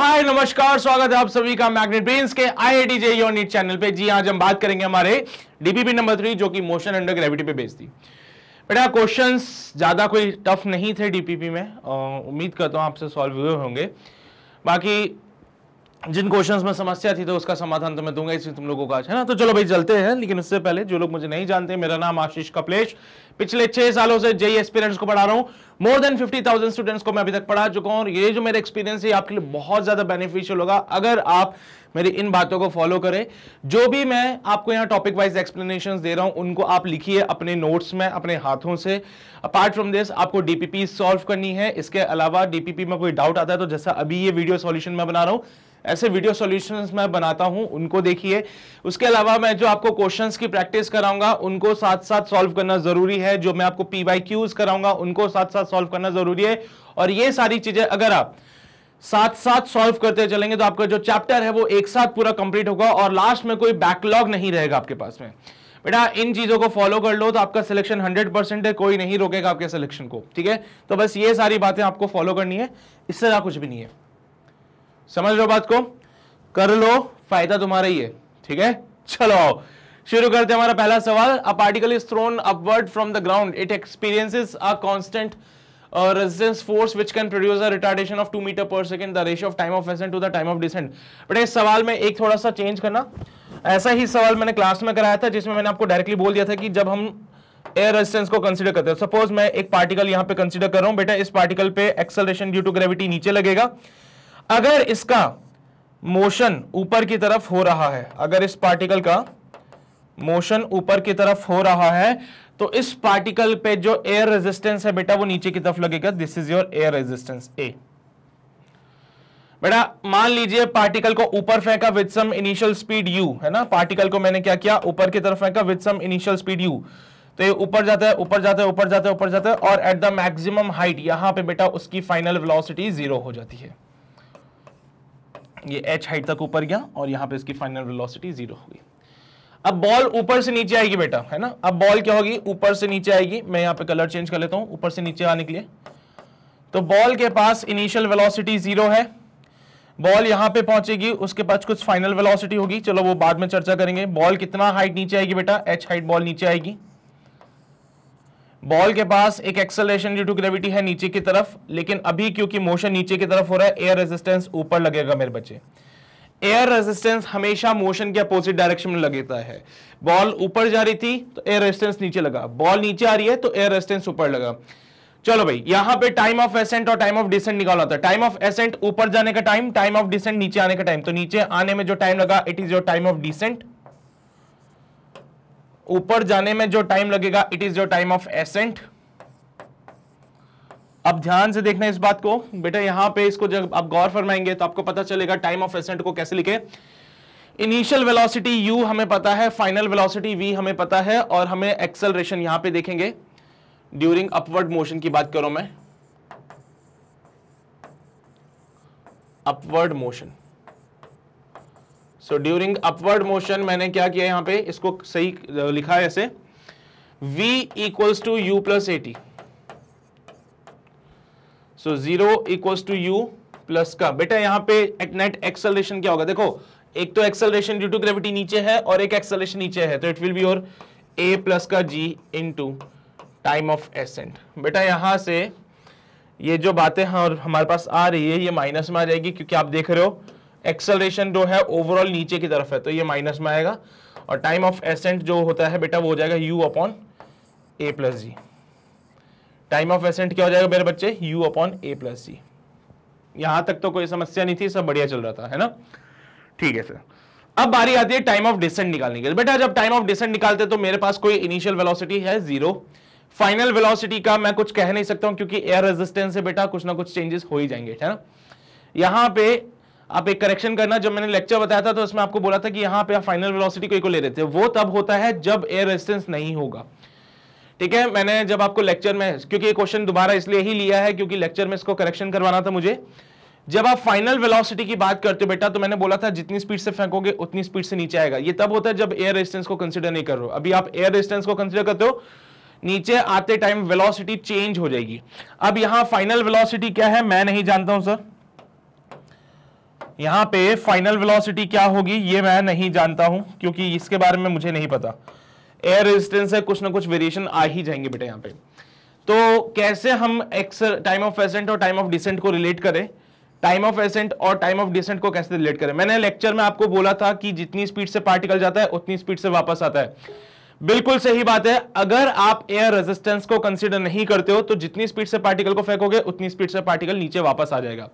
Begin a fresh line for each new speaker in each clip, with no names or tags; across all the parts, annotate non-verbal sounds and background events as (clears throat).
हाय नमस्कार स्वागत है आप सभी का मैग्नेट ब्रेन्स के आईआईटी जे यूनिट चैनल पे जी आज हम बात करेंगे हमारे डीपीपी नंबर थ्री जो कि मोशन अंडर ग्रेविटी पे बेस्ड थी बेटा क्वेश्चंस ज़्यादा कोई टफ नहीं थे डीपीपी में उम्मीद करता हूँ आपसे सॉल्व हुए होंगे बाकी जिन क्वेश्चन में समस्या थी तो उसका समाधान तो मैं दूंगा इसलिए तुम लोगों का है ना तो चलो भाई चलते हैं लेकिन उससे पहले जो लोग मुझे नहीं जानते मेरा नाम आशीष कपलेश पिछले छह सालों से जेई एक्सपीरियंस को पढ़ा रहा हूं more than fifty thousand students को मैं अभी तक पढ़ा चुका हूं और ये जो मेरा एक्सपीरियंस है आपके लिए बहुत ज्यादा बेनिफिशियल होगा अगर आप मेरी इन बातों को फॉलो करें जो भी मैं आपको यहाँ टॉपिक वाइज एक्सप्लेनेशन दे रहा हूं उनको आप लिखिए अपने नोट्स में अपने हाथों से अपार्ट फ्रॉम दिस आपको डीपीपी सॉल्व करनी है इसके अलावा डीपीपी में कोई डाउट आता है तो जैसा अभी ये वीडियो सॉल्यूशन मैं बना रहा हूं ऐसे वीडियो सॉल्यूशंस मैं बनाता हूं उनको देखिए उसके अलावा मैं जो आपको क्वेश्चंस की प्रैक्टिस कराऊंगा उनको साथ साथ सॉल्व करना जरूरी है जो मैं आपको पी वाई क्यूज कराऊंगा उनको साथ साथ सॉल्व करना जरूरी है और ये सारी चीजें अगर आप साथ साथ सॉल्व करते चलेंगे तो आपका जो चैप्टर है वो एक साथ पूरा कंप्लीट होगा और लास्ट में कोई बैकलॉग नहीं रहेगा आपके पास में बेटा इन चीजों को फॉलो कर लो तो आपका सिलेक्शन 100 परसेंट है कोई नहीं रोकेगा आपके सिलेक्शन को ठीक है तो बस ये सारी बातें आपको फॉलो करनी है इससे ज्यादा कुछ भी नहीं है समझ लो बात को कर लो फायदा तुम्हारा ही है ठीक है चलो शुरू करते हमारा पहला सवाल a particle is thrown upward from the ground it experiences a constant resistance force which can produce a retardation of two metre per second the ratio of time of ascent to the time of descent but इस सवाल में एक थोड़ा सा change करना ऐसा ही सवाल मैंने क्लास में कराया था जिसमें मैंने आपको डायरेक्टली बोल दिया था कि जब हम एयर रेजिस्टेंस को कंसिडर करते हैं सपोज मैं एक पार्टिकल यहाँ पे कंसिडर कर रहा हूँ बेटा इस पार्टिकल पे एक्सेलरेशन ड्यू टू ग्रेविटी नीचे लगेगा अगर इसका मोशन ऊपर की तरफ हो रहा है अगर इस पार्टिकल का मोशन ऊपर की तरफ हो रहा है तो इस पार्टिकल पे जो एयर रेजिस्टेंस है बेटा वो नीचे की तरफ लगेगा this is your air resistance ए बेटा मान लीजिए पार्टिकल को ऊपर फेंका with some initial speed u है ना पार्टिकल को मैंने क्या किया ऊपर की तरफ फेंका with some initial speed u तो ये ऊपर जाता है ऊपर जाता है ऊपर जाता है ऊपर जाता है और एट द मैक्सिमम हाइट यहां पे बेटा उसकी फाइनल वेलोसिटी जीरो हो जाती है ये एच हाइट तक ऊपर गया और यहाँ पे इसकी फाइनल वेलोसिटी जीरो होगी अब बॉल ऊपर से नीचे आएगी बेटा है ना अब बॉल क्या होगी ऊपर से नीचे आएगी मैं यहाँ पे कलर चेंज कर लेता हूँ ऊपर से नीचे आने के लिए तो बॉल के पास इनिशियल वेलोसिटी जीरो है बॉल यहाँ पे पहुंचेगी उसके पास कुछ फाइनल वेलोसिटी होगी चलो वो बाद में चर्चा करेंगे बॉल कितना हाइट नीचे आएगी बेटा एच हाइट बॉल नीचे आएगी बॉल के पास एक एक्सेलेशन ड्यू टू ग्रेविटी है नीचे की तरफ लेकिन अभी क्योंकि मोशन नीचे की तरफ हो रहा है एयर रेजिस्टेंस ऊपर लगेगा मेरे बच्चे एयर रेजिस्टेंस हमेशा मोशन के अपोजिट डायरेक्शन में लगेता है बॉल ऊपर जा रही थी तो एयर रेजिस्टेंस नीचे लगा बॉल नीचे आ रही है तो एयर रेजिस्टेंस ऊपर लगा चलो भाई यहां पे टाइम ऑफ एसेंट और टाइम ऑफ डिसेंट निकाला था टाइम ऑफ एसेंट ऊपर जाने का टाइम टाइम ऑफ डिसेंट नीचे आने का टाइम तो नीचे आने में जो टाइम लगा it is your time of descent ऊपर जाने में जो टाइम लगेगा it is your time of ascent अब ध्यान से देखना इस बात को बेटा यहां पे इसको जब आप गौर फरमाएंगे तो आपको पता चलेगा टाइम ऑफ एसेंट को कैसे लिखे इनिशियल वेलोसिटी u हमें पता है फाइनल वेलोसिटी v हमें पता है और हमें एक्सेलरेशन यहां पे देखेंगे ड्यूरिंग अपवर्ड मोशन की बात करो मैं upward motion so during upward motion मैंने क्या किया यहां पे इसको सही लिखा है ऐसे v equals to you plus a t so zero equals to you plus का बेटा यहां पे एट नेट एक्सेलरेशन क्या होगा देखो एक तो एक्सेलरेशन ड्यू टू ग्रेविटी नीचे है और एक एक्सेलरेशन नीचे है तो it will be your a plus का g into time of ascent बेटा यहां से ये जो बातें हैं और हमारे पास आ रही है ये माइनस में आ जाएगी क्योंकि आप देख रहे हो एक्सलेशन जो है ओवरऑल नीचे की तरफ है तो ये माइनस में आएगा और टाइम ऑफ एसेंट जो होता है बेटा वो हो जाएगा u upon a plus g time of ascent क्या हो जाएगा मेरे बच्चे u upon a plus g यहां तक तो कोई समस्या नहीं थी सब बढ़िया चल रहा था है ना ठीक है सर अब बारी आती है टाइम ऑफ डिसेंट निकालने की बेटा जब टाइम ऑफ डिसेंट निकालते तो मेरे पास कोई इनिशियल वेलोसिटी है जीरो फाइनल वेलोसिटी का मैं कुछ कह नहीं सकता हूं क्योंकि एयर रेजिस्टेंस से बेटा कुछ ना कुछ चेंजेस हो ही जाएंगे है ना यहां पे आप एक करेक्शन करना जब मैंने लेक्चर बताया था तो उसमें आपको बोला था कि यहाँ पे आप फाइनल वेलोसिटी को इको ले रहे थे वो तब होता है जब एयर रेजिस्टेंस नहीं होगा ठीक है मैंने जब आपको लेक्चर में क्योंकि ये क्वेश्चन दोबारा इसलिए ही लिया है क्योंकि लेक्चर में इसको करेक्शन करवाना था मुझे जब आप फाइनल वेलोसिटी की बात करते हो बेटा तो मैंने बोला था जितनी स्पीड से फेंकोगे उतनी स्पीड से नीचे आएगा ये तब होता है जब एयर रेजिस्टेंस को कंसिडर नहीं कर रहे हो अभी आप एयर रेजिस्टेंस को कंसिडर करते हो नीचे आते टाइम वेलोसिटी चेंज हो जाएगी अब यहां फाइनल वेलोसिटी क्या है मैं नहीं जानता हूं सर यहां पे फाइनल वेलोसिटी क्या होगी ये मैं नहीं जानता हूं क्योंकि इसके बारे में मुझे नहीं पता एयर रेजिस्टेंस है कुछ ना कुछ वेरिएशन आ ही जाएंगे बेटे यहां पे तो कैसे हम एक्सर टाइम ऑफ एसेंट और टाइम ऑफ डिसेंट को रिलेट करें टाइम ऑफ एसेंट और टाइम ऑफ डिसेंट को कैसे रिलेट करें मैंने लेक्चर में आपको बोला था कि जितनी स्पीड से पार्टिकल जाता है उतनी स्पीड से वापस आता है बिल्कुल सही बात है अगर आप एयर रेजिस्टेंस को कंसिडर नहीं करते हो तो जितनी स्पीड से पार्टिकल को फेंकोगे उतनी स्पीड से पार्टिकल नीचे वापस आ जाएगा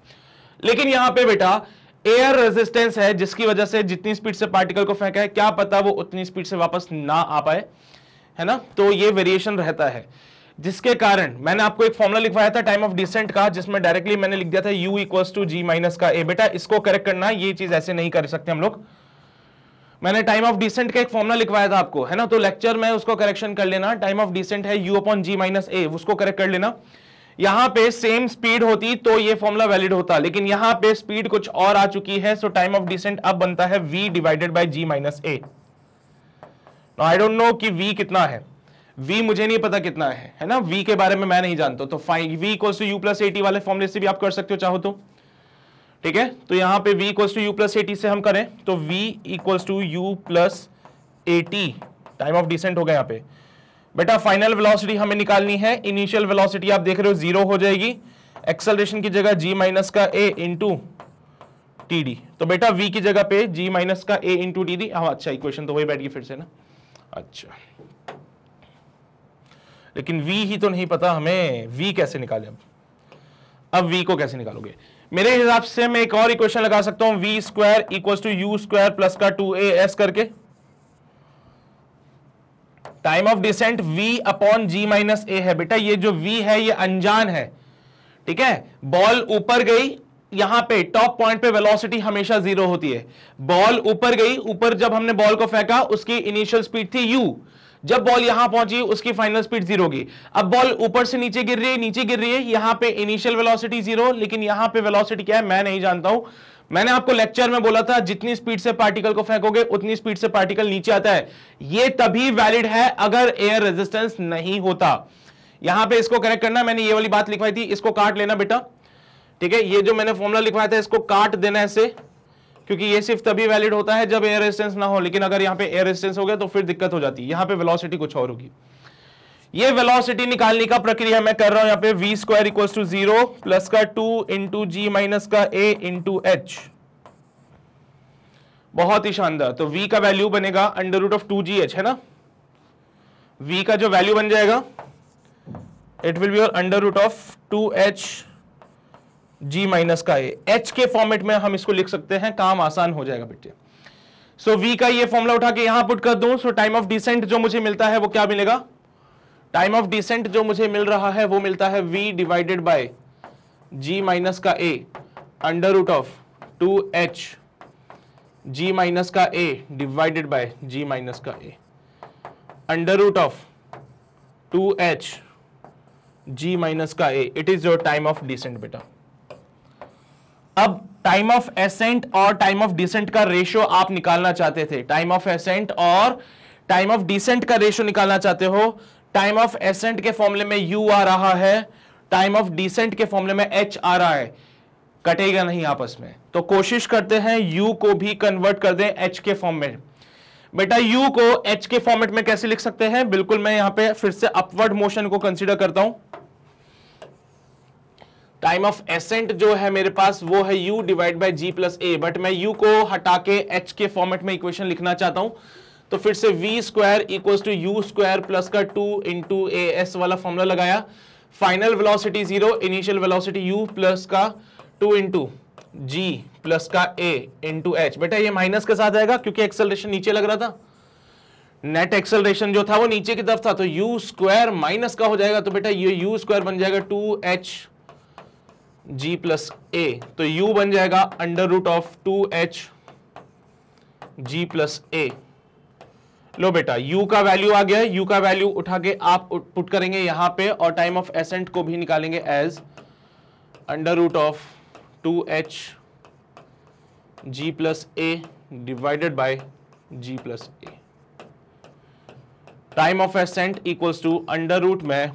लेकिन यहां पे बेटा एयर रेजिस्टेंस है जिसकी वजह से जितनी स्पीड से पार्टिकल को फेंका है क्या पता वो उतनी स्पीड से वापस ना आ पाए है ना तो ये वेरिएशन रहता है जिसके कारण मैंने आपको एक फॉर्मुला लिखवाया था टाइम ऑफ डिसेंट का जिसमें डायरेक्टली मैंने लिख दिया था u equals to g minus का ए बेटा इसको करेक्ट करना ये चीज ऐसे नहीं कर सकते हम लोग मैंने टाइम ऑफ डिसेंट का एक फॉर्मुला लिखवाया था आपको है ना तो लेक्चर में उसको करेक्शन कर लेना टाइम ऑफ डिसेंट है u upon g minus a उसको करेक्ट कर लेना यहां पे सेम स्पीड होती तो ये फॉर्मुला वैलिड होता लेकिन यहां पे स्पीड कुछ और आ चुकी है सो टाइम ऑफ डिसेंट अब बनता है v divided by g minus a I don't know कि v कितना है v मुझे नहीं पता कितना है है ना v के बारे में मैं नहीं जानता तो fine v equals to you plus a t वाले फॉर्मुले से भी आप कर सकते हो चाहो तो ठीक है तो यहां पे v equals to you plus a t से हम करें तो v equals to you plus a t time of descent हो गया यहां पे बेटा फाइनल वेलोसिटी हमें निकालनी है इनिशियल वेलोसिटी आप देख रहे हो जीरो हो जाएगी एक्सलेशन की जगह जी माइनस का ए इंटू टी डी तो बेटा वी की जगह पे जी माइनस का ए इंटू टी डी हाँ अच्छा इक्वेशन तो वही बैठ गई फिर से ना अच्छा लेकिन वी ही तो नहीं पता हमें वी कैसे निकाले अब अब वी को कैसे निकालोगे मेरे हिसाब से मैं एक और इक्वेशन लगा सकता हूं v square equal to you square plus का टू ए एस करके time of descent v upon g minus a है बेटा ये जो v है ये अनजान है ठीक है बॉल ऊपर गई यहां पे टॉप पॉइंट पे वेलोसिटी हमेशा जीरो होती है बॉल ऊपर गई ऊपर जब हमने बॉल को फेंका उसकी इनिशियल स्पीड थी u जब बॉल यहां पहुंची उसकी फाइनल स्पीड जीरो होगी अब बॉल ऊपर से नीचे गिर रही है नीचे गिर रही है यहां पे इनिशियल वेलोसिटी जीरो लेकिन यहां पे वेलोसिटी क्या है मैं नहीं जानता हूं मैंने आपको लेक्चर में बोला था जितनी स्पीड से पार्टिकल को फेंकोगे उतनी स्पीड से पार्टिकल नीचे आता है ये तभी वैलिड है अगर एयर रेजिस्टेंस नहीं होता यहां पे इसको करेक्ट करना मैंने ये वाली बात लिखवाई थी इसको काट लेना बेटा ठीक है ये जो मैंने फॉर्मुला लिखवाया था इसको काट देना ऐसे क्योंकि ये सिर्फ तभी वैलिड होता है जब एयर रेजिस्टेंस ना हो लेकिन अगर यहाँ पे एयर रेजिस्टेंस हो गया तो फिर दिक्कत हो जाती है यहां पे वेलोसिटी कुछ और होगी ये वेलोसिटी निकालने का प्रक्रिया मैं कर रहा हूं यहां पे v square equal to zero plus का टू इंटू जी माइनस का ए इंटू एच बहुत ही शानदार तो वी का वैल्यू बनेगा under root of two g h है ना वी का जो वैल्यू बन जाएगा it will be your under root of two h g minus का ए एच के फॉर्मेट में हम इसको लिख सकते हैं काम आसान हो जाएगा बेटे सो so, का ये फॉर्मूला उठा के यहां पुट कर दूं सो टाइम ऑफ डिसेंट जो मुझे मिलता है वो क्या मिलेगा टाइम ऑफ डिसेंट जो मुझे मिल रहा है वो मिलता है v divided by g minus का a under root of 2h g minus का a divided by g minus का a under root of 2h g minus का a it is your time of descent बेटा अब time of ascent और time of descent का ratio आप निकालना चाहते थे टाइम ऑफ एसेंट और टाइम ऑफ डिसेंट का रेशियो निकालना चाहते हो टाइम ऑफ एसेंट के फॉर्मले में यू आ रहा है टाइम ऑफ डिसेंट के फॉर्मले में एच आ रहा है कटेगा नहीं आपस में तो कोशिश करते हैं यू को भी कन्वर्ट कर दें एच के फॉर्म में बेटा u को h के फॉर्मेट में कैसे लिख सकते हैं बिल्कुल मैं यहां पे फिर से अपवर्ड मोशन को कंसीडर करता हूं टाइम ऑफ एसेंट जो है मेरे पास वो है u divide by g plus a but मैं u को हटा के h के फॉर्मेट में इक्वेशन लिखना चाहता हूं तो फिर से v square equal to you square plus का टू इंटू ए एस वाला फॉर्मूला लगाया final velocity zero initial velocity u plus का टू इंटू जी प्लस का ए इंटू एच बेटा ये माइनस के साथ आएगा क्योंकि एक्सेलरेशन नीचे लग रहा था नेट एक्सेलरेशन जो था वो नीचे की तरफ था तो यू स्क्वायर माइनस का हो जाएगा तो बेटा ये यू स्क्वायर बन जाएगा two h g plus a तो यू बन जाएगा under root of two h g plus a लो बेटा u का वैल्यू आ गया यू u का वैल्यू उठा के आप पुट करेंगे यहां पे और टाइम ऑफ एसेंट को भी निकालेंगे as under root of two h g plus a divided by g plus a time of ascent equals to under root में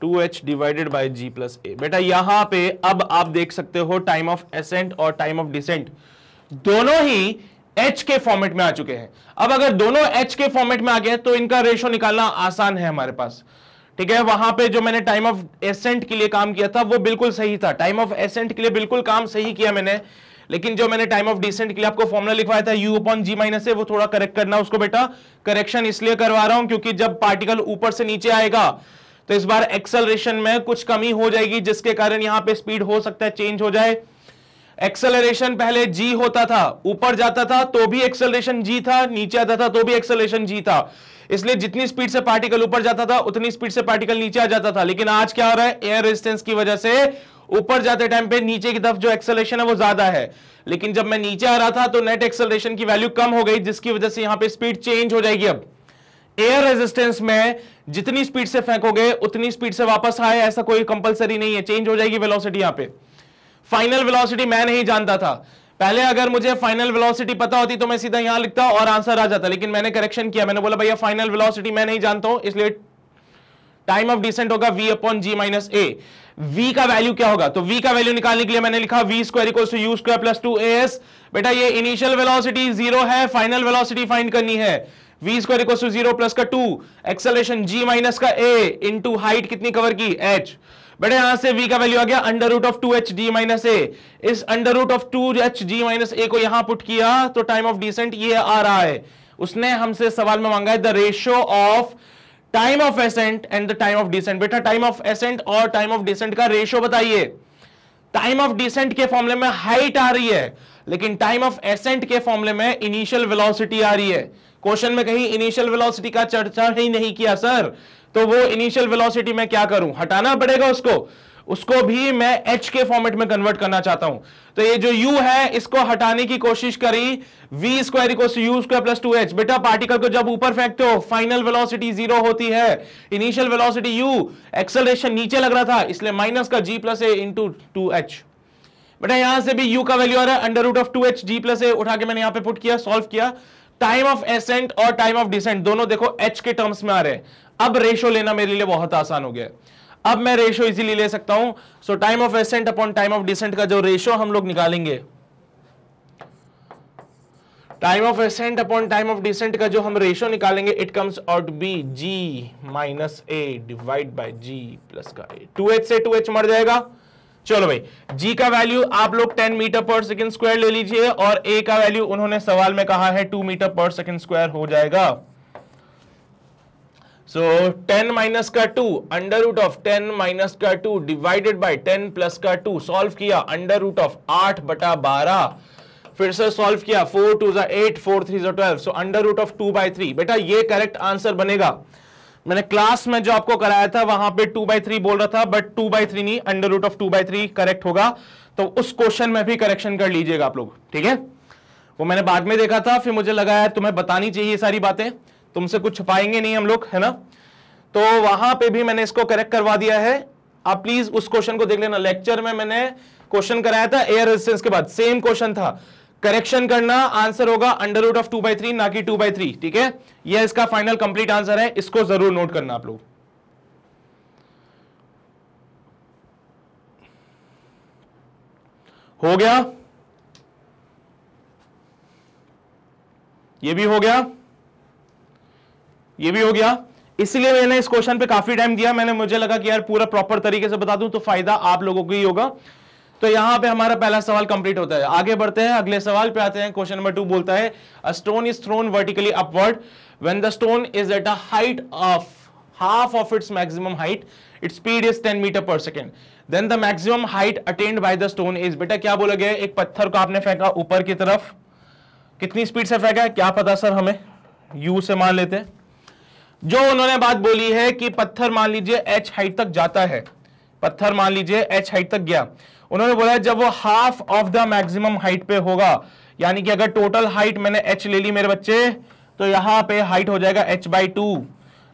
two h divided by g plus a बेटा यहां पे अब आप देख सकते हो टाइम ऑफ एसेंट और टाइम ऑफ डिसेंट दोनों ही एच के फॉर्मेट में आ चुके हैं अब अगर दोनों एच के फॉर्मेट में आ गए तो इनका रेशो निकालना आसान है हमारे पास ठीक है वहां पे जो मैंने टाइम ऑफ एसेंट के लिए काम किया था वो बिल्कुल सही था टाइम ऑफ एसेंट के लिए बिल्कुल काम सही किया मैंने लेकिन जो मैंने टाइम ऑफ डिसेंट के लिए आपको फॉर्मुला लिखवाया था यू अपॉन जी माइनस है वो थोड़ा करेक्ट करना उसको बेटा करेक्शन इसलिए करवा रहा हूं क्योंकि जब पार्टिकल ऊपर से नीचे आएगा तो इस बार एक्सलरेशन में कुछ कमी हो जाएगी जिसके कारण यहां पे स्पीड हो सकता है चेंज हो जाए एक्सेलरेशन पहले जी होता था ऊपर जाता था तो भी एक्सेलरेशन जी था नीचे आता था तो भी एक्सेलरेशन जी था इसलिए जितनी स्पीड से पार्टिकल ऊपर जाता था उतनी स्पीड से पार्टिकल नीचे आ जाता था लेकिन आज क्या हो रहा है एयर रेजिस्टेंस की वजह से ऊपर जाते टाइम पे नीचे की तरफ जो एक्सेलरेशन है वो ज्यादा है लेकिन जब मैं नीचे आ रहा था तो नेट एक्सेलरेशन की वैल्यू कम हो गई जिसकी वजह से यहां पे स्पीड चेंज हो जाएगी अब एयर रेजिस्टेंस में जितनी स्पीड से फेंकोगे उतनी स्पीड से वापस आए ऐसा कोई कंपलसरी नहीं है चेंज हो जाएगी वेलोसिटी यहां पर फाइनल वेलोसिटी मैं नहीं जानता था पहले अगर मुझे फाइनल वेलोसिटी पता होती तो मैं सीधा यहां लिखता और आंसर आ जाता लेकिन मैंने करेक्शन किया मैंने बोला भैया फाइनल वेलोसिटी मैं नहीं जानता हूं इसलिए टाइम ऑफ डिसेंट होगा v upon g minus a v का वैल्यू क्या होगा तो v का वैल्यू निकालने के लिए मैंने लिखा v square equal to you square plus two s बेटा ये इनिशियल वेलोसिटी जीरो है फाइनल वेलोसिटी फाइंड करनी है v square equal to zero plus का टू एक्सेलेशन g माइनस का a इंटू हाइट कितनी कवर की h बेटे यहां से v का वैल्यू आ गया under root of two h d minus a इस under root of two h d minus a को यहां पुट किया तो टाइम ऑफ डिसेंट ये आ रहा है उसने हमसे सवाल में मांगा है the ratio of time of ascent and the time of descent बेटा टाइम ऑफ एसेंट और टाइम ऑफ डिसेंट का रेशियो बताइए टाइम ऑफ डिसेंट के फॉर्मुले में हाइट आ रही है लेकिन टाइम ऑफ एसेंट के फॉर्मुले में इनिशियल वेलोसिटी आ रही है क्वेश्चन में कहीं इनिशियल वेलोसिटी का चर्चा ही नहीं किया सर तो वो इनिशियल वेलोसिटी में क्या करूं हटाना पड़ेगा उसको उसको भी मैं एच के फॉर्मेट में कन्वर्ट करना चाहता हूं तो ये जो u है इसको हटाने की कोशिश करी v square equal to you square plus two h बेटा पार्टिकल को जब ऊपर फेंकते हो फाइनल वेलोसिटी जीरो होती है इनिशियल वेलोसिटी u एक्सेलरेशन नीचे लग रहा था इसलिए माइनस का g plus a into two h बेटा यहां से भी u का वैल्यू आ रहा है under root of two h g plus a उठा के मैंने यहां पे पुट किया सॉल्व किया टाइम ऑफ एसेंट और टाइम ऑफ डिसेंट दोनों देखो एच के टर्म्स में आ रहे हैं अब रेशो लेना मेरे लिए बहुत आसान हो गया अब मैं रेशो इजीली ले सकता हूं so time of ascent upon time of descent का जो रेशो हम लोग निकालेंगे time of ascent upon time of descent का जो हम रेशो निकालेंगे it comes out be g minus a divide by ji plus का ए टू एच से टू एच मर जाएगा चलो भाई जी का वैल्यू आप लोग 10 मीटर पर सेकंड स्क्वायर ले लीजिए और ए का वैल्यू उन्होंने सवाल में कहा है 2 मीटर पर सेकंड स्क्वायर हो जाएगा सो टेन माइनस का two under root of ten minus का two divided by ten plus का टू सॉल्व किया अंडर रूट ऑफ आठ बटा बारह फिर से सॉल्व किया फोर टू जो एट फोर थ्री जो twelve so under root of two by three बेटा ये करेक्ट आंसर बनेगा मैंने क्लास में जो आपको कराया था वहां पे टू बाई थ्री बोल रहा था बट टू बाई थ्री नहीं under root of two by three correct होगा तो उस क्वेश्चन में भी करेक्शन कर लीजिएगा आप लोग ठीक है वो मैंने बाद में देखा था फिर मुझे लगा है तुम्हें बतानी चाहिए सारी बातें तुमसे कुछ छुपाएंगे नहीं हम लोग है ना तो वहां पर भी मैंने इसको करेक्ट करवा दिया है आप प्लीज उस क्वेश्चन को देख लेना लेक्चर में मैंने क्वेश्चन कराया था एयर रेजिस्टेंस के बाद सेम क्वेश्चन था करेक्शन करना आंसर होगा under root of two by three ना कि टू बाई थ्री ठीक है यह इसका फाइनल कंप्लीट आंसर है इसको जरूर नोट करना आप लोग हो गया ये भी हो गया ये भी हो गया इसलिए मैंने इस क्वेश्चन पे काफी टाइम दिया मैंने मुझे लगा कि यार पूरा प्रॉपर तरीके से बता दूं तो फायदा आप लोगों को ही होगा तो यहां पे हमारा पहला सवाल कंप्लीट होता है आगे बढ़ते हैं अगले सवाल पे आते हैं क्वेश्चन नंबर टू बोलता है a stone is thrown vertically upward when the stone is at a height of half of its maximum height its speed is ten metre per second then the maximum height attained by the stone is बेटा क्या बोला गया एक पत्थर को आपने फेंका ऊपर की तरफ कितनी स्पीड से फेंका है क्या पता सर हमें यू से मान लेते हैं जो उन्होंने बात बोली है कि पत्थर मान लीजिए एच हाइट तक जाता है पत्थर मान लीजिए एच हाइट तक गया उन्होंने बोला जब वो half of the maximum height पे होगा यानी कि अगर टोटल हाइट मैंने एच ले ली मेरे बच्चे तो यहां पे हाइट हो जाएगा एच बाई टू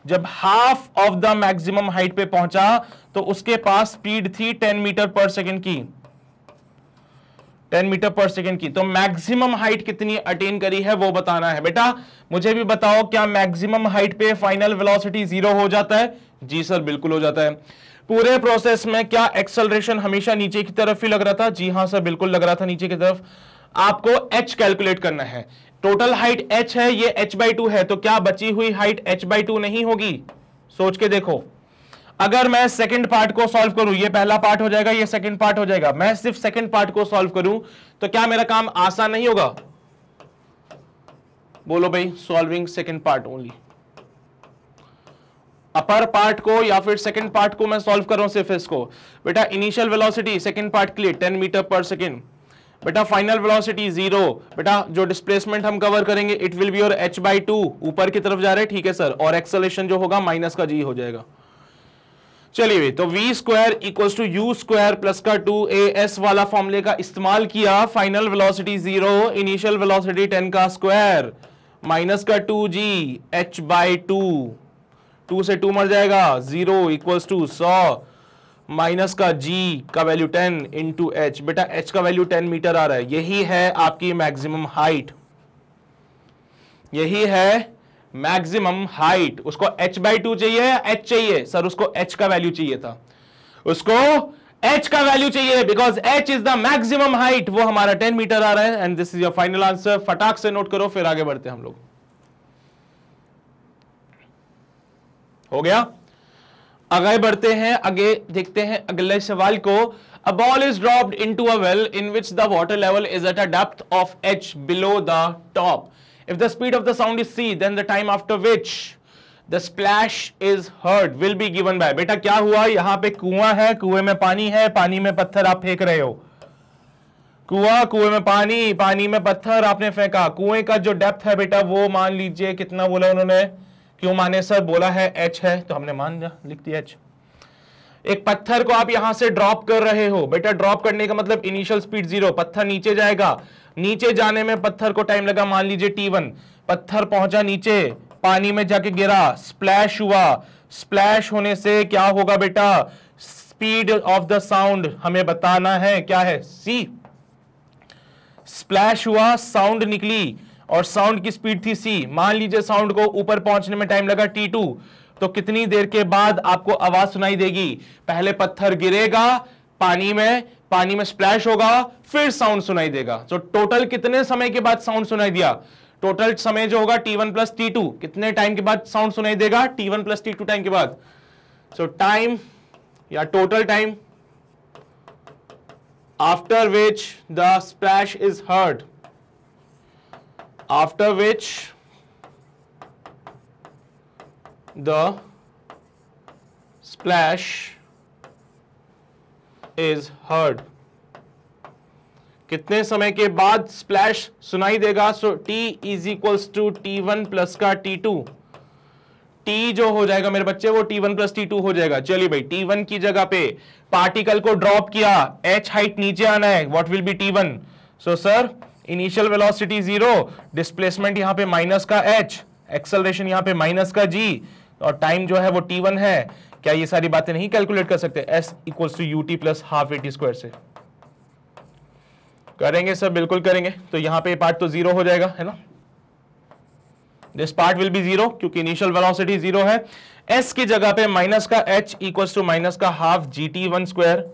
जब half of the maximum height पे पहुंचा तो उसके पास स्पीड थी टेन मीटर पर सेकेंड की 10 मीटर पर सेकेंड की तो मैक्सिमम हाइट कितनी अटेन करी है वो बताना है बेटा मुझे भी बताओ क्या मैक्सिमम हाइट पे फाइनल वेलोसिटी जीरो हो जाता है जी सर बिल्कुल हो जाता है पूरे प्रोसेस में क्या एक्सलरेशन हमेशा नीचे की तरफ ही लग रहा था जी हाँ सर बिल्कुल लग रहा था नीचे की तरफ आपको h कैलकुलेट करना है टोटल हाइट h है ये h बाई टू है तो क्या बची हुई हाइट h बाई टू नहीं होगी सोच के देखो अगर मैं सेकंड पार्ट को सॉल्व करूं ये पहला पार्ट हो जाएगा ये सेकंड पार्ट हो जाएगा मैं सिर्फ सेकंड पार्ट को सॉल्व करूं तो क्या मेरा काम आसान नहीं होगा बोलो भाई solving second part only upper part को या फिर सेकंड पार्ट को मैं सॉल्व कर रहा हूं सिर्फ इसको बेटा इनिशियल वेलोसिटी सेकंड पार्ट के लिए 10 मीटर पर सेकंड बेटा फाइनल वेलोसिटी जीरो बेटा जो डिस्प्लेसमेंट हम कवर करेंगे इट विल बी और एच बाई टू ऊपर की तरफ जा रहे हैं ठीक है सर और एक्सलेशन जो होगा माइनस का जी हो जाएगा चलिए तो v square equal to you square plus का टू ए एस वाला फॉर्मुले का इस्तेमाल किया final velocity zero initial velocity ten का स्क्वायर माइनस का two g H by to to से टू मर जाएगा जीरो इक्वल्स टू सौ माइनस का जी का वैल्यू टेन इंटू एच बेटा एच का वैल्यू टेन मीटर आ रहा है यही है आपकी मैक्सिमम हाइट यही है मैक्सिमम हाइट उसको एच बाई टू चाहिए एच चाहिए सर उसको एच का वैल्यू चाहिए था उसको एच का वैल्यू चाहिए because h is the maximum height वो हमारा टेन मीटर आ रहा है and this is your final answer फटाक से नोट करो फिर आगे बढ़ते हैं हम लोग हो गया आगे बढ़ते हैं आगे देखते हैं अगले सवाल को a ball is dropped into a well in which the water level is at a depth of h below the top if the speed of the sound is c then the time after which the splash is heard will be given by बेटा क्या हुआ यहां पे कुआं है कुएं में पानी है पानी में पत्थर आप फेंक रहे हो कुआं कुएं में पानी पानी में पत्थर आपने फेंका कुएं का जो डेप्थ है बेटा वो मान लीजिए कितना बोला उन्होंने क्यों माने सर बोला है एच है तो हमने मान लिया लिख दिया एच एक पत्थर को आप यहां से ड्रॉप कर रहे हो बेटा ड्रॉप करने का मतलब इनिशियल स्पीड जीरो पत्थर नीचे जाएगा नीचे जाने में पत्थर को टाइम लगा मान लीजिए टी वन पत्थर पहुंचा नीचे पानी में जाके गिरा स्प्लैश हुआ स्प्लैश होने से क्या होगा बेटा स्पीड ऑफ द साउंड हमें बताना है क्या है सी स्प्लैश हुआ साउंड निकली और साउंड की स्पीड थी सी मान लीजिए साउंड को ऊपर पहुंचने में टाइम लगा टी टू तो कितनी देर के बाद आपको आवाज सुनाई देगी पहले पत्थर गिरेगा पानी में पानी में स्प्लैश होगा फिर साउंड सुनाई देगा तो टोटल कितने समय के बाद साउंड सुनाई दिया टोटल समय जो होगा t one plus T two कितने टाइम के बाद साउंड सुनाई देगा t one plus T two time के बाद सो टाइम या total time after which the splash is heard after which the splash is heard. कितने समय के बाद स्प्लैश सुनाई देगा so t is equals to T one plus का टी टू टी जो हो जाएगा मेरे बच्चे वो t one plus T two हो जाएगा चलिए भाई टी वन की जगह पे पार्टिकल को ड्रॉप किया एच हाइट नीचे आना है what will be t one so sir initial velocity zero displacement यहां पे माइनस का एच एक्सलेशन यहां पे माइनस का जी और टाइम जो है वो टी वन है क्या ये सारी बातें नहीं कैलकुलेट कर सकते s equals to U T plus half a t square से करेंगे सर बिल्कुल करेंगे तो यहां पे पार्ट तो जीरो हो जाएगा है ना this part will be zero क्योंकि इनिशियल वेलोसिटी जीरो है एस की जगह पे माइनस का एच इक्वल्स टू माइनस का हाफ जी टी वन स्क्वायर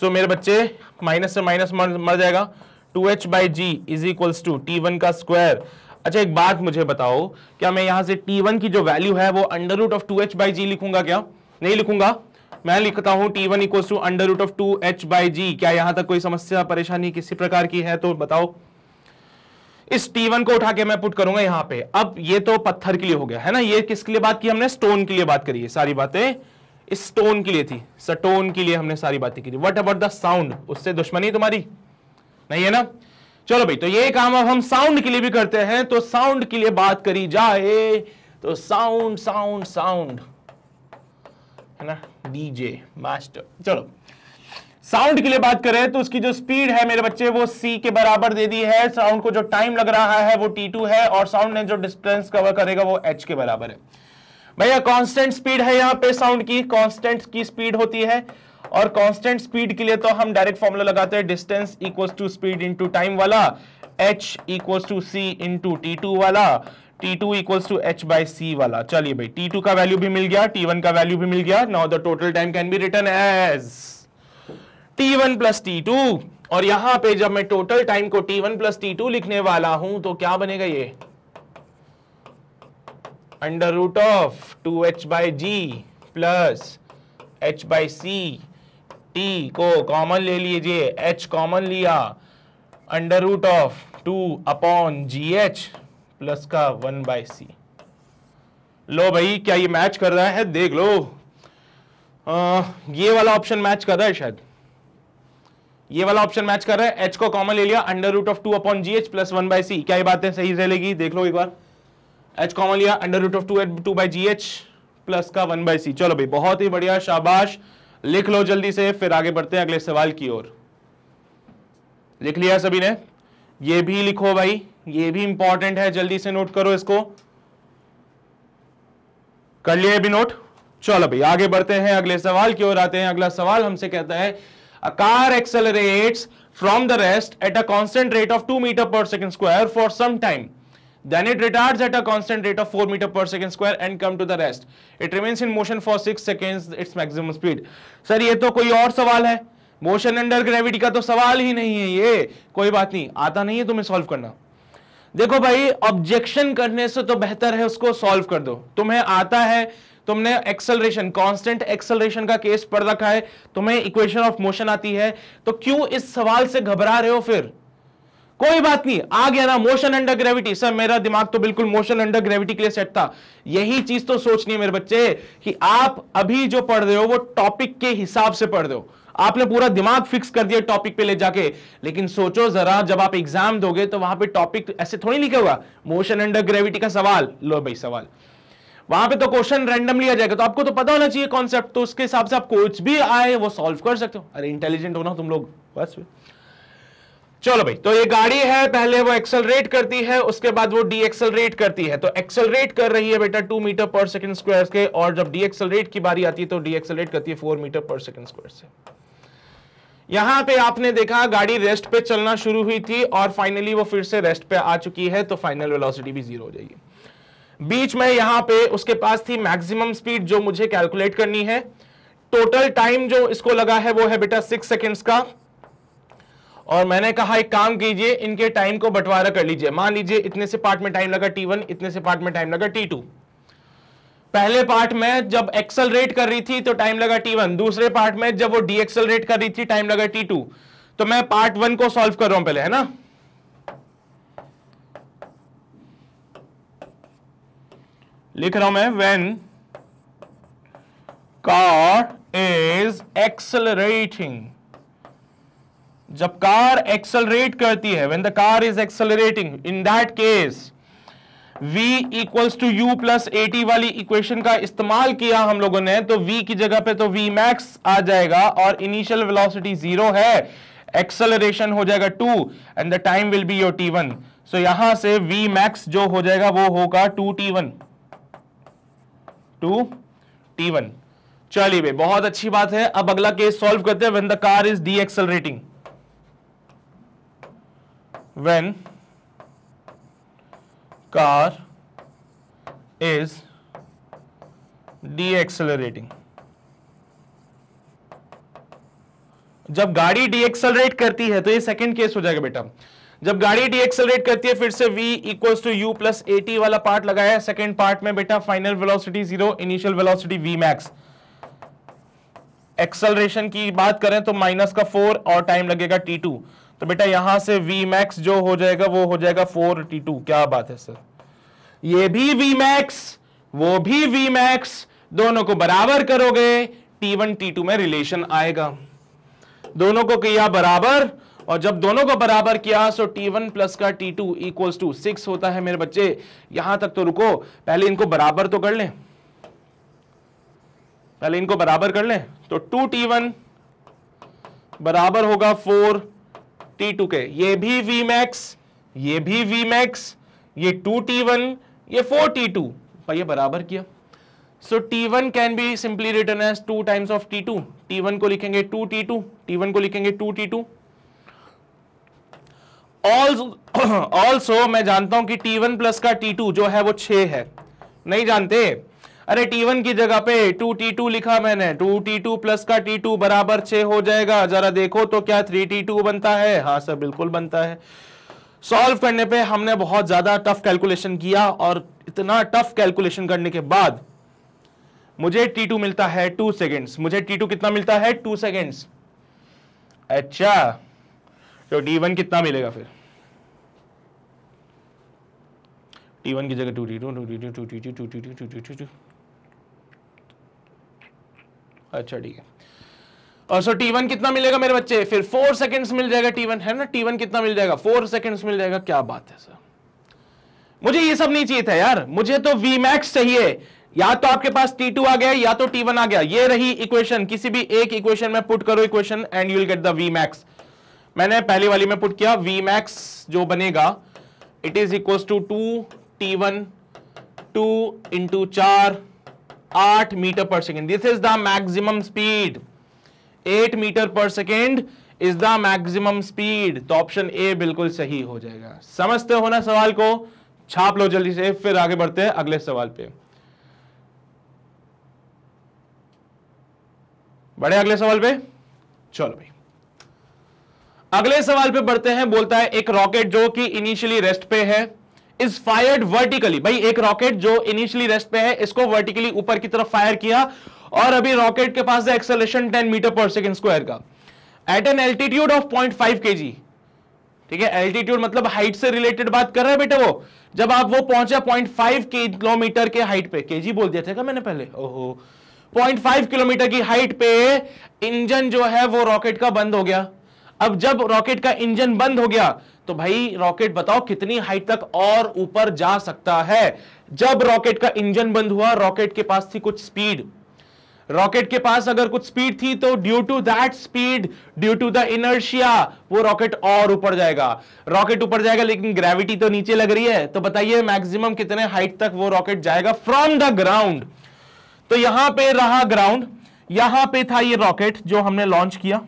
सो मेरे बच्चे माइनस से माइनस मर जाएगा two H by g is equal to T one का स्क्वायर अच्छा एक बात मुझे बताओ क्या मैं यहां से टी वन की जो वैल्यू है वो under root of two H by g लिखूंगा क्या नहीं लिखूंगा मैं लिखता हूं t one equal to under root of two H by g क्या यहां तक कोई समस्या परेशानी किसी प्रकार की है तो बताओ इस टी वन को उठा के मैं पुट करूंगा यहां पे अब ये तो पत्थर के लिए हो गया है ना ये किसके लिए बात की हमने स्टोन के लिए बात करी है सारी बातें स्टोन के लिए थी स्टोन के लिए हमने सारी बातें की थी वट अबाउट द साउंड उससे दुश्मनी तुम्हारी नहीं है ना चलो भाई तो ये काम अब हम साउंड के लिए भी करते हैं तो साउंड के लिए बात करी जाए तो साउंड साउंड साउंड है ना डीजे मास्टर चलो साउंड के लिए बात करें तो उसकी जो स्पीड है मेरे बच्चे वो सी के बराबर दे दी है साउंड को जो टाइम लग रहा है वो टी टू है और साउंड ने जो डिस्टेंस कवर करेगा वो एच के बराबर है भैया कांस्टेंट स्पीड है यहाँ पे साउंड की कांस्टेंट की स्पीड होती है और कांस्टेंट स्पीड के लिए तो हम डायरेक्ट फॉर्मूला लगाते हैं distance equal to speed into time वाला h equal to c into t two वाला t two equals to H by c वाला चलिए भाई टी टू का वैल्यू भी मिल गया टी वन का वैल्यू भी मिल गया now the total time can be return as T one plus T two और यहां पे जब मैं टोटल टाइम को T one plus T two लिखने वाला हूं तो क्या बनेगा ये under root of two H by ji plus H by C T को कॉमन ले लीजिए एच कॉमन लिया under root of two upon G H plus का वन बाई सी लो भाई क्या ये मैच कर रहा है देख लो आ, ये वाला ऑप्शन मैच कर रहा है शायद ये वाला ऑप्शन मैच कर रहा है एच को कॉमन ले लिया under root of two upon G H plus one by C क्या ये बातें सही रहेगी देख लो एक बार एच कॉमन लिया under root of two at two by G H plus का वन बाई सी चलो भाई बहुत ही बढ़िया शाबाश लिख लो जल्दी से फिर आगे बढ़ते हैं अगले सवाल की ओर लिख लिया सभी ने ये भी लिखो भाई ये भी इंपॉर्टेंट है जल्दी से नोट करो इसको कर लिए भी नोट चलो भाई आगे बढ़ते हैं अगले सवाल की ओर आते हैं अगला सवाल हमसे कहता है car accelerates from the rest at a constant rate of two metre per second square for some time Then it retards at a constant rate of 4 meter per second square and come to the rest. It remains in motion for 6 seconds its maximum speed. sir ye to koi aur sawal hai motion under gravity ka to sawal hi nahi hai ye koi baat nahi aata nahi hai tumhe solve karna देखो भाई objection करने से तो बेहतर है उसको solve कर दो तुम्हें आता है तुमने एक्सेलरेशन कांस्टेंट एक्सेलरेशन का केस पढ़ रखा है तुम्हें इक्वेशन ऑफ मोशन आती है तो क्यों इस सवाल से घबरा रहे हो फिर कोई बात नहीं आ गया ना मोशन अंडर ग्रेविटी सर मेरा दिमाग तो बिल्कुल मोशन अंडर ग्रेविटी के लिए सेट था यही चीज तो सोचनी है मेरे बच्चे कि आप अभी जो पढ़ रहे हो वो टॉपिक के हिसाब से पढ़ रहे हो आपने पूरा दिमाग फिक्स कर दिया टॉपिक पे ले जाके लेकिन सोचो जरा जब आप एग्जाम दोगे तो वहां पे टॉपिक ऐसे थोड़ी लिखा हुआ मोशन अंडर ग्रेविटी का सवाल लो भाई सवाल वहां पे तो क्वेश्चन रैंडम लिया जाएगा तो आपको तो पता होना चाहिए कॉन्सेप्ट तो उसके हिसाब से आप कुछ भी आए वो सॉल्व कर सकते हो अरे इंटेलिजेंट होना तुम लोग बस चलो भाई तो ये गाड़ी है पहले वो एक्सलरेट करती है उसके बाद वो डी एक्सेलरेट करती है तो एक्सलरेट कर रही है बेटा two metre per second square के और जब डी की बारी आती है तो डी एक्सेलरेट करती है four metre per second square से यहां पे आपने देखा गाड़ी रेस्ट पे चलना शुरू हुई थी और फाइनली वो फिर से रेस्ट पे आ चुकी है तो फाइनल वेलोसिटी भी जीरो हो जाएगी बीच में यहां पे उसके पास थी मैक्सिमम स्पीड जो मुझे कैलकुलेट करनी है टोटल टाइम जो इसको लगा है वो है बेटा सिक्स सेकेंड्स का और मैंने कहा एक काम कीजिए इनके टाइम को बंटवारा कर लीजिए मान लीजिए इतने से पार्ट में टाइम लगा टी वन इतने से पार्ट में टाइम लगा टी टू पहले पार्ट में जब एक्सलरेट कर रही थी तो टाइम लगा टी वन दूसरे पार्ट में जब वो डी एक्सलरेट कर रही थी टाइम लगा टी टू तो मैं पार्ट वन को सॉल्व कर रहा हूं पहले है ना लिख रहा हूं मैं वेन कार इज एक्सलरेटिंग जब कार एक्सलरेट करती है when the car is accelerating in that case v equals to you plus AT वाली इक्वेशन का इस्तेमाल किया हम लोगों ने तो v की जगह पे तो v मैक्स आ जाएगा और इनिशियल वेलोसिटी जीरो है एक्सलरेशन हो जाएगा two and the time will be your T one so यहां से v मैक्स जो हो जाएगा वो होगा two T one two T one चलिए बहुत अच्छी बात है अब अगला केस सॉल्व करते हैं when the car is decelerating when car is deaccelerating जब गाड़ी डीएक्सलरेट करती है तो ये सेकंड केस हो जाएगा बेटा जब गाड़ी डीएक्सलरेट करती है फिर से v equal to you plus eighty वाला पार्ट लगाया सेकंड पार्ट में बेटा final velocity zero initial velocity v max acceleration की बात करें तो माइनस का फोर और टाइम लगेगा टी टू तो बेटा यहां से वी मैक्स जो हो जाएगा वो हो जाएगा फोर टी टू क्या बात है सर ये भी वी मैक्स वो भी वी मैक्स दोनों को बराबर करोगे टी वन टी टू में रिलेशन आएगा दोनों को किया बराबर और जब दोनों को बराबर किया सो टी वन प्लस का T two equals to six होता है मेरे बच्चे यहां तक तो रुको पहले इनको बराबर तो कर लें पहले इनको बराबर कर लें तो टू टी वन बराबर होगा फोर टी टू के ये भी वी मैक्स ये भी वी मैक्स ये टू टी वन ये फोर टी टू भाई बराबर किया so T one can be simply written as two times of T two T one को लिखेंगे two T two T one को लिखेंगे टू टी टू ऑल्सो मैं जानता हूं कि टी वन प्लस का टी टू जो है वो छ है नहीं जानते अरे T1 की जगह पे 2T2 लिखा मैंने 2T2 प्लस का T2 बराबर छ हो जाएगा जरा देखो तो क्या 3T2 बनता है हाँ सर बिल्कुल बनता है सॉल्व करने पे हमने बहुत ज्यादा टफ कैलकुलेशन किया और इतना टफ कैलकुलेशन करने के बाद मुझे T2 मिलता है टू सेकेंड्स मुझे T2 कितना मिलता है टू सेकेंड्स अच्छा तो D1 कितना मिलेगा फिर T1 की जगह two T two two 2T2 two two T two two T two two T two अच्छा ठीक है और सो टी वन कितना मिलेगा मेरे बच्चे फिर फोर सेकेंड्स मिल जाएगा टी वन है ना टी वन कितना मिल जाएगा फोर सेकेंड्स मिल जाएगा क्या बात है सर मुझे ये सब नहीं चाहिए था यार मुझे तो वी मैक्स चाहिए या तो आपके पास T2 आ गया या तो T1 आ गया ये रही इक्वेशन किसी भी एक इक्वेशन में पुट करो equation and you will get the V max मैंने पहली वाली में पुट किया वी मैक्स जो बनेगा it is equal to two T one two into चार 8 metre per second this is the maximum speed 8 metre per second is the maximum speed तो option A बिल्कुल सही हो जाएगा समझते हो ना सवाल को छाप लो जल्दी से फिर आगे बढ़ते हैं अगले सवाल पे बढ़े अगले सवाल पे चलो भाई अगले सवाल पे बढ़ते हैं बोलता है एक रॉकेट जो कि इनिशियली रेस्ट पे है इज फायर्ड वर्टिकली भाई एक रॉकेट जो इनिशियली रेस्ट पे है इसको वर्टिकली ऊपर की तरफ फायर किया और अभी रॉकेट के पास है acceleration 10 metre per second square का at an altitude of 0.5 KG ठीक है एल्टीट्यूड मतलब हाइट से रिलेटेड बात कर रहे हैं बेटे वो जब आप वो पहुंचे 0.5 किलोमीटर के हाइट पे केजी बोल दिया था मैंने पहले ओहो 0.5 किलोमीटर की हाइट पे इंजन जो है वो रॉकेट का बंद हो गया अब जब रॉकेट का इंजन बंद हो गया तो भाई रॉकेट बताओ कितनी हाइट तक और ऊपर जा सकता है जब रॉकेट का इंजन बंद हुआ रॉकेट के पास थी कुछ स्पीड रॉकेट के पास अगर कुछ स्पीड थी तो due to that speed due to the inertia वो रॉकेट और ऊपर जाएगा रॉकेट ऊपर जाएगा लेकिन ग्रेविटी तो नीचे लग रही है तो बताइए मैक्सिमम कितने हाइट तक वो रॉकेट जाएगा फ्रॉम द ग्राउंड तो यहां पे रहा ग्राउंड यहां पे था ये रॉकेट जो हमने लॉन्च किया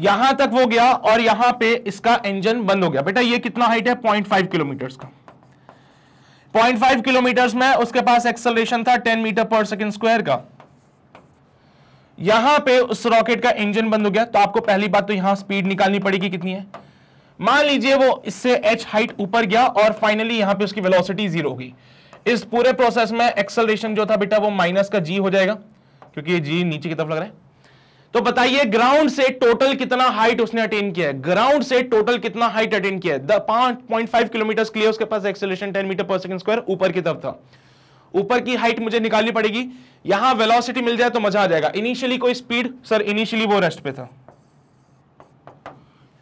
यहां तक वो गया और यहां पे इसका इंजन बंद हो गया बेटा ये कितना हाइट है पॉइंट फाइव किलोमीटर्स का पॉइंट फाइव किलोमीटर्स में उसके पास एक्सलेशन था ten metre per second square का यहां पे उस रॉकेट का इंजन बंद हो गया तो आपको पहली बात तो यहां स्पीड निकालनी पड़ेगी कितनी है मान लीजिए वो इससे एच हाइट ऊपर गया और फाइनली यहां पे उसकी वेलोसिटी जीरो होगी इस पूरे प्रोसेस में एक्सलेशन जो था बेटा वो माइनस का जी हो जाएगा क्योंकि ये जी नीचे की तरफ लग रहा है तो बताइए ग्राउंड से टोटल कितना हाइट उसने अटेन किया है ग्राउंड से टोटल कितना हाइट अटेन किया है पांच पॉइंट फाइव किलोमीटर क्लियर उसके पास acceleration ten metre per second square ऊपर की तरफ था ऊपर की हाइट मुझे निकालनी पड़ेगी यहां वेलोसिटी मिल जाए तो मजा आ जाएगा इनिशियली कोई स्पीड सर इनिशियली वो रेस्ट पे था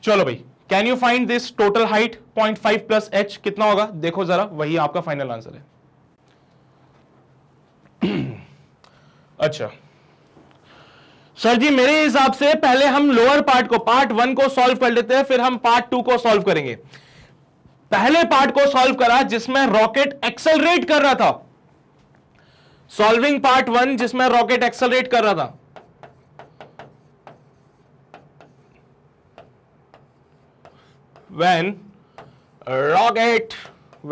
चलो भाई can you find this total height point five plus H कितना होगा देखो जरा वही आपका फाइनल आंसर है (clears throat) अच्छा सर जी मेरे हिसाब से पहले हम लोअर पार्ट को पार्ट वन को सॉल्व कर लेते हैं फिर हम पार्ट टू को सॉल्व करेंगे पहले पार्ट को सॉल्व करा जिसमें रॉकेट एक्सलरेट कर रहा था सॉल्विंग पार्ट वन जिसमें रॉकेट एक्सलरेट कर रहा था when rocket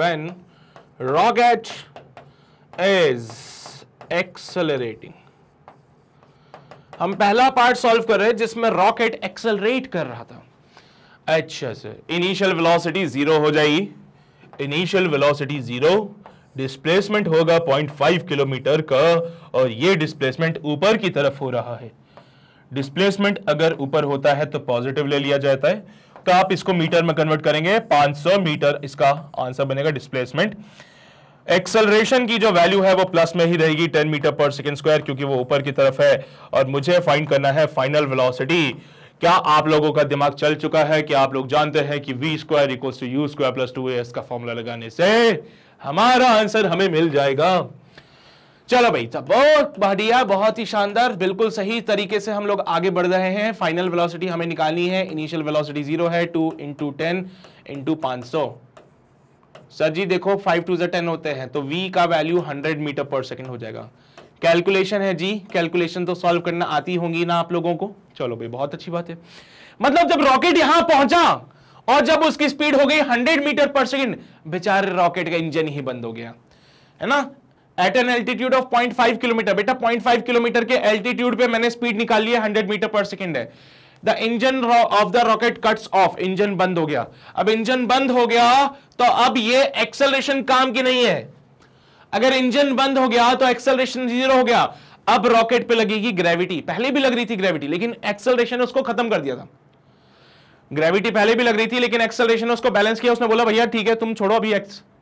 when rocket is accelerating हम पहला पार्ट सॉल्व कर रहे हैं जिसमें रॉकेट एक्सेलरेट कर रहा था अच्छा सर इनिशियल वेलोसिटी जीरो हो जाएगी इनिशियल वेलोसिटी जीरो डिस्प्लेसमेंट होगा 0.5 किलोमीटर का और ये डिस्प्लेसमेंट ऊपर की तरफ हो रहा है डिस्प्लेसमेंट अगर ऊपर होता है तो पॉजिटिव ले लिया जाता है तो आप इसको मीटर में कन्वर्ट करेंगे 500 मीटर इसका आंसर बनेगा डिस्प्लेसमेंट एक्सेलरेशन की जो वैल्यू है वो प्लस में ही रहेगी 10 मीटर पर सेकेंड स्क्वायर क्योंकि वो ऊपर की तरफ है और मुझे फाइंड करना है फाइनल वेलोसिटी क्या आप लोगों का दिमाग चल चुका है कि आप लोग जानते हैं कि V square equal to you square plus two S का फॉर्मूला लगाने से हमारा आंसर हमें मिल जाएगा चलो भाई तब तो बहुत बढ़िया बहुत ही शानदार बिल्कुल सही तरीके से हम लोग आगे बढ़ रहे हैं फाइनल वेलोसिटी हमें निकालनी है इनिशियल वेलोसिटी जीरो है टू इंटू टेन इंटू पांच सौ सर जी देखो फाइव टू जेड टेन होते हैं तो वी का value hundred metre per second हो जाएगा कैलकुलेशन है जी कैलकुलेशन तो सॉल्व करना आती होंगी ना आप लोगों को चलो भाई बहुत अच्छी बात है मतलब जब रॉकेट यहां पहुंचा और जब उसकी स्पीड हो गई 100 मीटर पर सेकेंड बेचारे रॉकेट का इंजन ही बंद हो गया है ना at an altitude of 0.5 kilometre बेटा 0.5 किलोमीटर के एल्टीट्यूड पे मैंने स्पीड निकाल लिया हंड्रेड 100 मीटर पर सेकेंड है the engine of the rocket cuts off engine बंद हो गया अब इंजन बंद हो गया तो अब ये एक्सेलरेशन काम की नहीं है अगर इंजन बंद हो गया तो एक्सेलरेशन जीरो हो गया अब रॉकेट पे लगेगी ग्रेविटी पहले भी लग रही थी ग्रेविटी लेकिन एक्सेलरेशन उसको खत्म कर दिया था ग्रेविटी पहले भी लग रही थी लेकिन एक्सेलरेशन उसको बैलेंस किया उसने बोला भैया ठीक है तुम छोड़ो अभी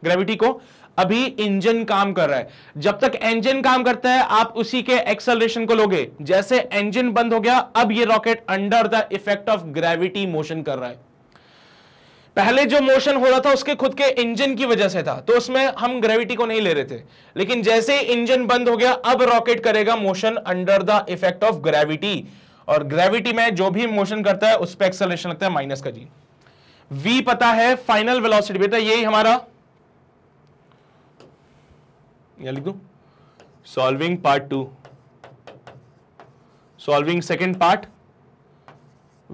ग्रेविटी को अभी इंजन काम कर रहा है जब तक इंजन काम करता है आप उसी के एक्सलेशन को लोगे जैसे इंजन बंद हो गया अब ये rocket under the effect of gravity motion कर रहा है पहले जो मोशन हो रहा था उसके खुद के इंजन की वजह से था तो उसमें हम ग्रेविटी को नहीं ले रहे थे लेकिन जैसे इंजन बंद हो गया अब रॉकेट करेगा motion under the effect of gravity और ग्रेविटी में जो भी मोशन करता है उस पर एक्सलेशन लगता है माइनस का जी वी पता है फाइनल वेलोसिटी बेटा यही हमारा यहां लिख दो solving part two solving second part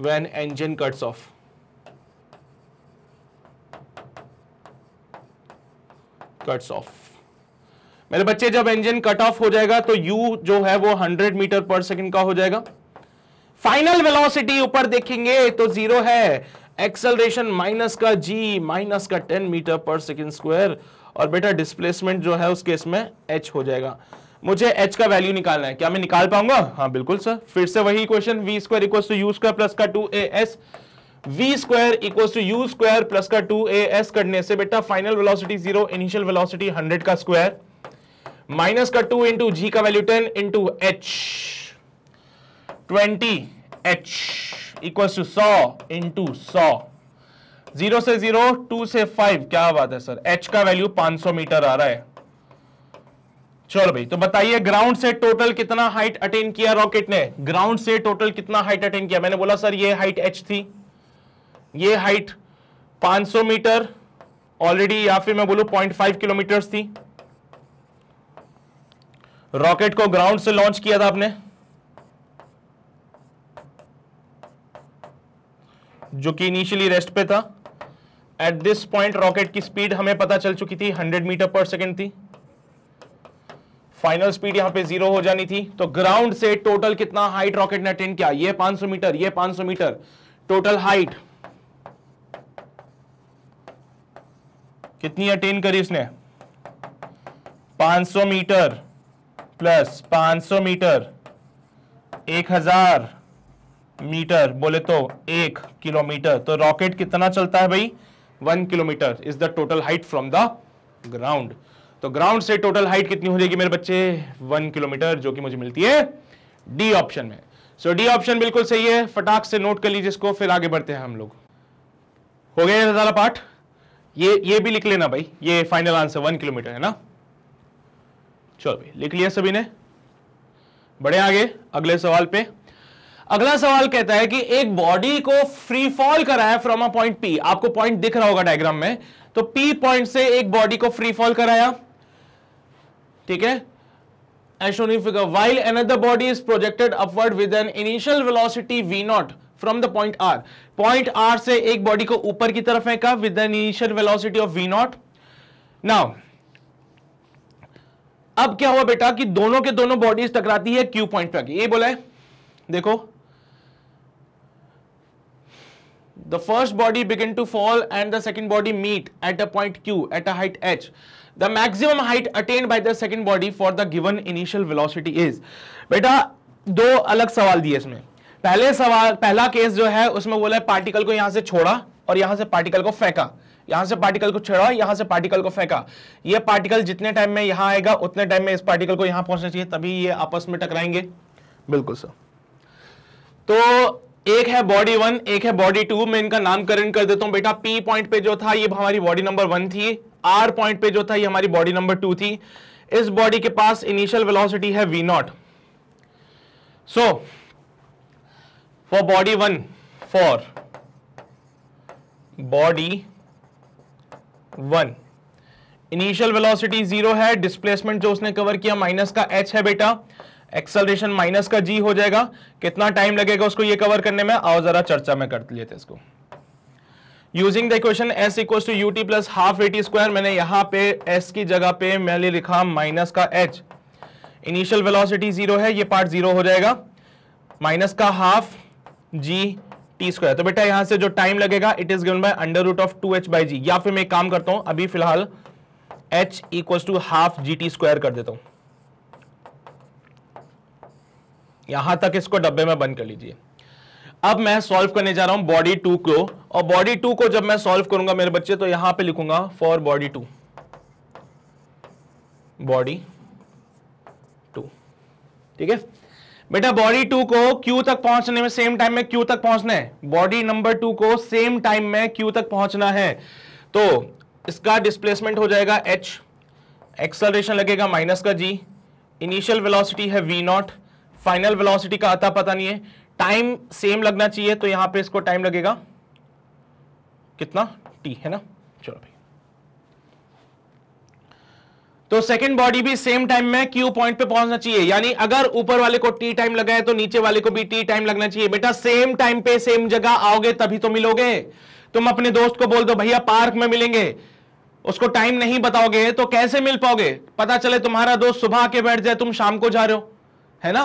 when engine cuts off cuts off मेरे बच्चे जब इंजन कट ऑफ हो जाएगा तो यू जो है वो 100 मीटर पर सेकंड का हो जाएगा फाइनल वेलोसिटी ऊपर देखेंगे तो जीरो है एक्सेलरेशन माइनस का जी माइनस का 10 मीटर पर सेकंड स्क्वायर और बेटा डिस्प्लेसमेंट जो है उस केस में एच हो जाएगा मुझे एच का वैल्यू निकालना है क्या मैं निकाल पाऊंगा हाँ बिल्कुल सर फिर से वही question V square equal to you square plus का two A S V square equal to you square plus का टू ए एस करने से बेटा final velocity zero initial velocity hundred का स्क्वायर माइनस का टू इंटू जी का value ten into H twenty H equal to सौ into सौ zero से जीरो टू से फाइव क्या बात है सर एच का वैल्यू 500 मीटर आ रहा है चलो भाई तो बताइए ग्राउंड से टोटल कितना हाइट अटेन किया रॉकेट ने ग्राउंड से टोटल कितना हाइट अटेन किया मैंने बोला सर ये हाइट एच थी ये हाइट 500 मीटर ऑलरेडी या फिर मैं बोलू 0.5 किलोमीटर थी रॉकेट को ग्राउंड से लॉन्च किया था आपने जो कि इनिशियली रेस्ट पे था एट दिस पॉइंट रॉकेट की स्पीड हमें पता चल चुकी थी 100 मीटर पर सेकेंड थी फाइनल स्पीड यहां पे जीरो हो जानी थी तो ग्राउंड से टोटल कितना हाइट रॉकेट ने अटेंड किया ये 500 मीटर ये 500 मीटर टोटल हाइट कितनी अटेंड करी उसने 500 मीटर प्लस 500 मीटर 1000 मीटर बोले तो एक किलोमीटर तो रॉकेट कितना चलता है भाई one kilometre is the total height from the ground तो ग्राउंड से टोटल हाइट कितनी हो जाएगी मेरे बच्चे वन किलोमीटर जो कि मुझे मिलती है डी ऑप्शन में सो डी ऑप्शन बिल्कुल सही है फटाक से नोट कर लीजिए इसको फिर आगे बढ़ते हैं हम लोग हो गया दादा पाठ ये ये भी लिख लेना भाई ये फाइनल आंसर वन किलोमीटर है ना चलो भाई लिख लिया सभी ने बड़े आगे अगले सवाल पे अगला सवाल कहता है कि एक बॉडी को फ्री फॉल कराया फ्रॉम अ पॉइंट पी आपको पॉइंट दिख रहा होगा डायग्राम में तो पी पॉइंट से एक बॉडी को फ्री फॉल कराया ठीक है as shown in figure while another body is projected upward with an initial velocity V not from the point R point R से एक बॉडी को ऊपर की तरफ है का with an initial velocity of V not now अब क्या हुआ बेटा कि दोनों के दोनों बॉडीज टकराती है क्यू पॉइंट पे आके ये बोला है देखो the first body begin to fall and the second body meet at a point q at a height h the maximum height attained by the second body for the given initial velocity is बेटा दो अलग सवाल दिए इसमें पहले सवाल पहला case जो है उसमें बोला है पार्टिकल को यहां से छोड़ा और यहां से पार्टिकल को फेंका यहां से पार्टिकल को छेड़ा यहां से पार्टिकल को फेंका ये पार्टिकल जितने टाइम में यहां आएगा उतने टाइम में इस पार्टिकल को यहां पहुंचना चाहिए तभी ये आपस में टकराएंगे बिल्कुल सर तो एक है बॉडी वन एक है बॉडी टू मैं इनका नामकरण कर देता हूं बेटा पी पॉइंट पे जो था ये हमारी बॉडी नंबर वन थी आर पॉइंट पे जो था ये हमारी बॉडी नंबर टू थी इस बॉडी के पास इनिशियल वेलोसिटी है V not so for body one for body one initial velocity zero है डिस्प्लेसमेंट जो उसने कवर किया माइनस का एच है बेटा एक्सलेशन माइनस का जी हो जाएगा कितना टाइम लगेगा उसको ये कवर करने में आओ जरा चर्चा में कर लिए थे इसको using the equation S equal to U T plus half A square मैंने यहाँ पे एस की जगह पे मैंने लिखा माइनस का एच इनिशियल वेलोसिटी जीरो है ये पार्ट जीरो हो जाएगा माइनस का हाफ जी टी स्क्वायर तो बेटा यहाँ से जो टाइम लगेगा it is given by under root of two H by G या फिर मैं एक काम करता हूँ अभी फिलहाल H equal to half G T square कर देता हूँ यहां तक इसको डब्बे में बंद कर लीजिए अब मैं सॉल्व करने जा रहा हूं बॉडी टू को और बॉडी टू को जब मैं सॉल्व करूंगा मेरे बच्चे तो यहां पे लिखूंगा for body two body two ठीक है बेटा बॉडी टू को क्यू तक पहुंचने में सेम टाइम में क्यू तक पहुंचना है बॉडी नंबर टू को सेम टाइम में क्यू तक पहुंचना है तो इसका डिस्प्लेसमेंट हो जाएगा एच एक्सलेशन लगेगा माइनस का जी इनिशियल वेलोसिटी है वी नॉट फाइनल वेलोसिटी का आता पता नहीं है टाइम सेम लगना चाहिए तो यहां पे इसको टाइम लगेगा कितना टी है ना चलो भाई तो सेकंड बॉडी भी सेम टाइम में क्यू पॉइंट पे पहुंचना चाहिए यानी अगर ऊपर वाले को टी टाइम लगा है तो नीचे वाले को भी टी टाइम लगना चाहिए बेटा सेम टाइम पे सेम जगह आओगे तभी तो मिलोगे तुम अपने दोस्त को बोल दो भैया पार्क में मिलेंगे उसको टाइम नहीं बताओगे तो कैसे मिल पाओगे पता चले तुम्हारा दोस्त सुबह आके बैठ जाए तुम शाम को जा रहे हो है ना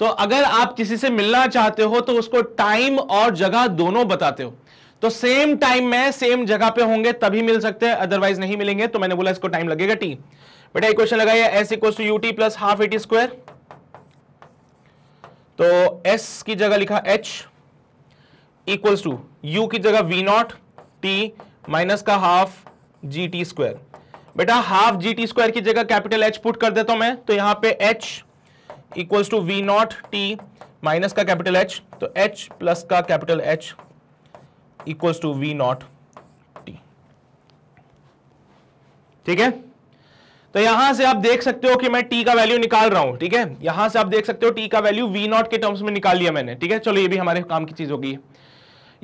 तो अगर आप किसी से मिलना चाहते हो तो उसको टाइम और जगह दोनों बताते हो तो सेम टाइम में सेम जगह पे होंगे तभी मिल सकते हैं अदरवाइज नहीं मिलेंगे तो मैंने बोला इसको टाइम लगेगा टी बेटा एक क्वेश्चन लगाइए S equal to U T plus half AT square तो एस की जगह लिखा एच इक्वल्स टू यू की जगह वी नॉट टी माइनस का हाफ जी टी स्क्वायर बेटा हाफ जी टी स्क्वायर की जगह कैपिटल एच पुट कर देता हूं मैं तो यहां पे H equals to V not T minus का कैपिटल एच तो एच प्लस का capital H equals to V not T ठीक है तो यहां से आप देख सकते हो कि मैं टी का वैल्यू निकाल रहा हूं ठीक है यहां से आप देख सकते हो टी का वैल्यू वी नॉट के टर्म्स में निकाल लिया मैंने ठीक है चलो ये भी हमारे काम की चीज होगी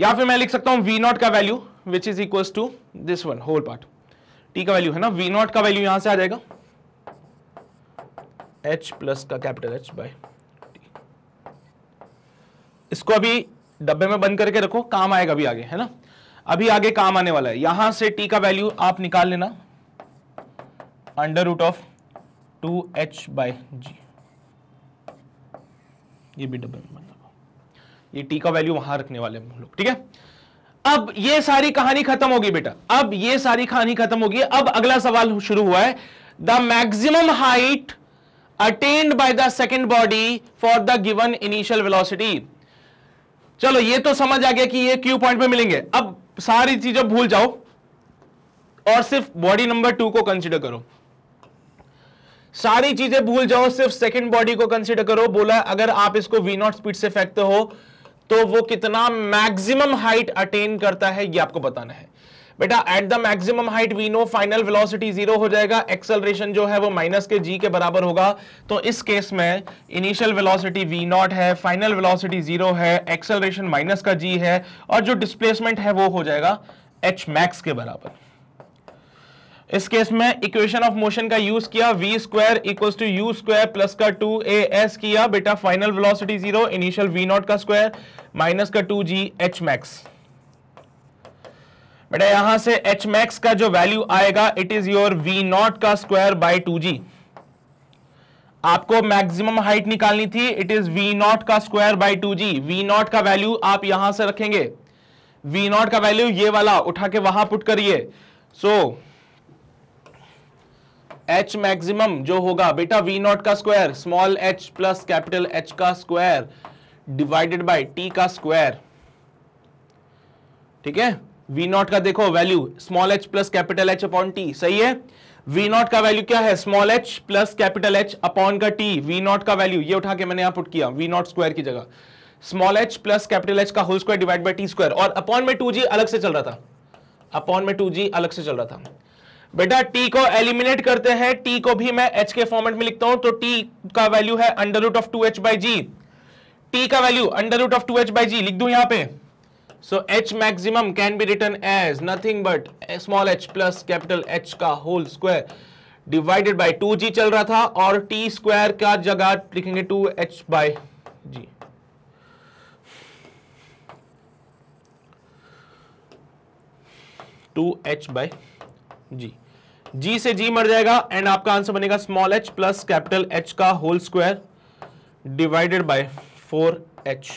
या फिर मैं लिख सकता हूं वी नॉट का value which is equal to this one whole part T का वैल्यू है ना वी नॉट का वैल्यू यहां से आ जाएगा एच प्लस का कैपिटल एच बाय इसको अभी डब्बे में बंद करके रखो काम आएगा अभी आगे है ना अभी आगे काम आने वाला है यहां से टी का वैल्यू आप निकाल लेना under root of two H by G ये भी डब्बे में बंद रखो ये टी का वैल्यू वहां रखने वाले हम लोग ठीक है अब ये सारी कहानी खत्म होगी बेटा अब ये सारी कहानी खत्म होगी अब अगला सवाल शुरू हुआ है the maximum height attained by the second body for the given initial velocity चलो ये तो समझ आ गया कि ये क्यू पॉइंट पे मिलेंगे अब सारी चीजें भूल जाओ और सिर्फ बॉडी नंबर टू को कंसिडर करो सारी चीजें भूल जाओ सिर्फ सेकेंड बॉडी को कंसिडर करो बोला अगर आप इसको वी नॉट स्पीड से फेंकते हो तो वो कितना मैक्सिमम हाइट अटेन करता है ये आपको बताना है बेटा at the maximum height we know final velocity zero हो जाएगा एक्सेलरेशन जो है वो माइनस के जी के बराबर होगा तो इस केस में इनिशियल वेलोसिटी वी नॉट है फाइनल वेलोसिटी जीरो है एक्सेलरेशन माइनस का जी है और जो डिस्प्लेसमेंट है वो हो जाएगा एच मैक्स के बराबर इस केस में इक्वेशन ऑफ मोशन का यूज किया v square equal to you square plus का टू ए एस किया बेटा final velocity zero initial v not का स्क्वायर माइनस का टू जी एच मैक्स बेटा यहां से एच मैक्स का जो वैल्यू आएगा it is your v not का स्क्वायर बाय टू जी आपको मैक्सिमम हाइट निकालनी थी इट इज वी नॉट का square by two ji we not का वैल्यू आप यहां से रखेंगे वी नॉट का वैल्यू ये वाला उठा के वहां पुट करिए सो एच मैक्सिमम जो होगा बेटा वी नॉट का square small h plus capital h का स्क्वायर डिवाइडेड बाय टी का स्क्वायर ठीक है V नॉट का देखो value small h plus capital h upon t सही है V नॉट का वैल्यू क्या है small h plus capital h upon का t V नॉट का वैल्यू ये उठा के मैंने यहां पुट किया V नॉट स्क्वायर की जगह small h plus capital h का whole square divide by t square और अपॉन में 2g अलग से चल रहा था अपॉन में 2g अलग से चल रहा था बेटा t को एलिमिनेट करते हैं t को भी मैं h के फॉर्मेट में लिखता हूं तो t का वैल्यू है under root of two H by g t का value under root of two H by g लिख दू यहां पे so h maximum can be written as nothing but small h plus capital h का whole square divided by 2g चल रहा था और t square का जगह लिखेंगे 2h by g two H by g g से जी मर जाएगा एंड आपका आंसर बनेगा small h plus capital h का whole square divided by four h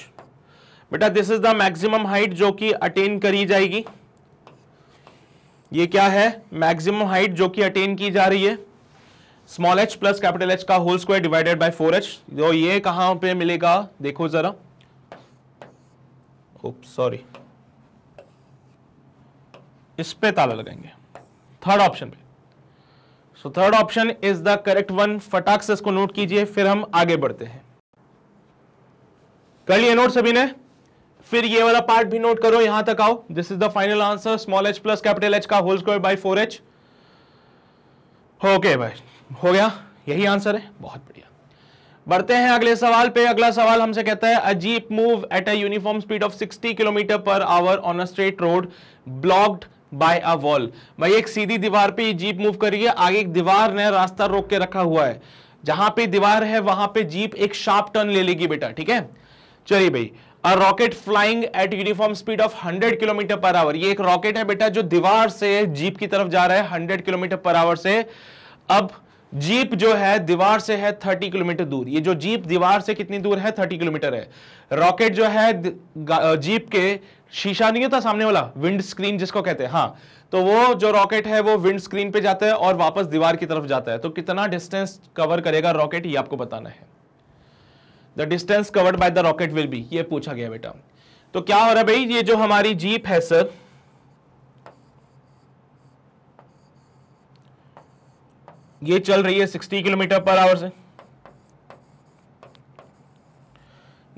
बेटा this is the maximum height जो कि अटेन करी जाएगी ये क्या है मैक्सिमम हाइट जो कि अटेन की जा रही है small h plus capital h का whole square divided by four h जो ये कहां पे मिलेगा देखो जरा सॉरी इस पे ताला लगाएंगे थर्ड ऑप्शन पे so third option is the correct one फटाक से इसको नोट कीजिए फिर हम आगे बढ़ते हैं कर लिए नोट सभी ने फिर ये वाला पार्ट भी नोट करो यहां तक आओ this is the final answer small h plus capital h का whole square by four h okay भाई हो गया यही आंसर है बहुत बढ़िया बढ़ते हैं अगले सवाल पे अगला सवाल हमसे कहता है a jeep move at a uniform speed of 60 kilometre per hour on a straight road blocked by a wall भाई एक सीधी दीवार पे जीप मूव रही है आगे एक दीवार ने रास्ता रोक के रखा हुआ है जहां पे दीवार है वहां पे जीप एक शार्प टर्न ले लेगी बेटा ठीक है चलिए भाई rocket flying at uniform speed of 100 kilometre per hour ये एक रॉकेट है बेटा जो दीवार से जीप की तरफ जा रहा है 100 किलोमीटर पर आवर से अब जीप जो है दीवार से है 30 किलोमीटर दूर ये जो जीप दीवार से कितनी दूर है 30 किलोमीटर है रॉकेट जो है जीप के शीशा नहीं होता सामने वाला विंड स्क्रीन जिसको कहते हैं हाँ तो वो जो रॉकेट है वो विंड स्क्रीन पे जाता है और वापस दीवार की तरफ जाता है तो कितना डिस्टेंस कवर करेगा रॉकेट ये आपको बताना है the distance covered by the rocket will be ये पूछा गया बेटा तो क्या हो रहा है भाई ये जो हमारी जीप है सर ये चल रही है सिक्सटी किलोमीटर पर आवर से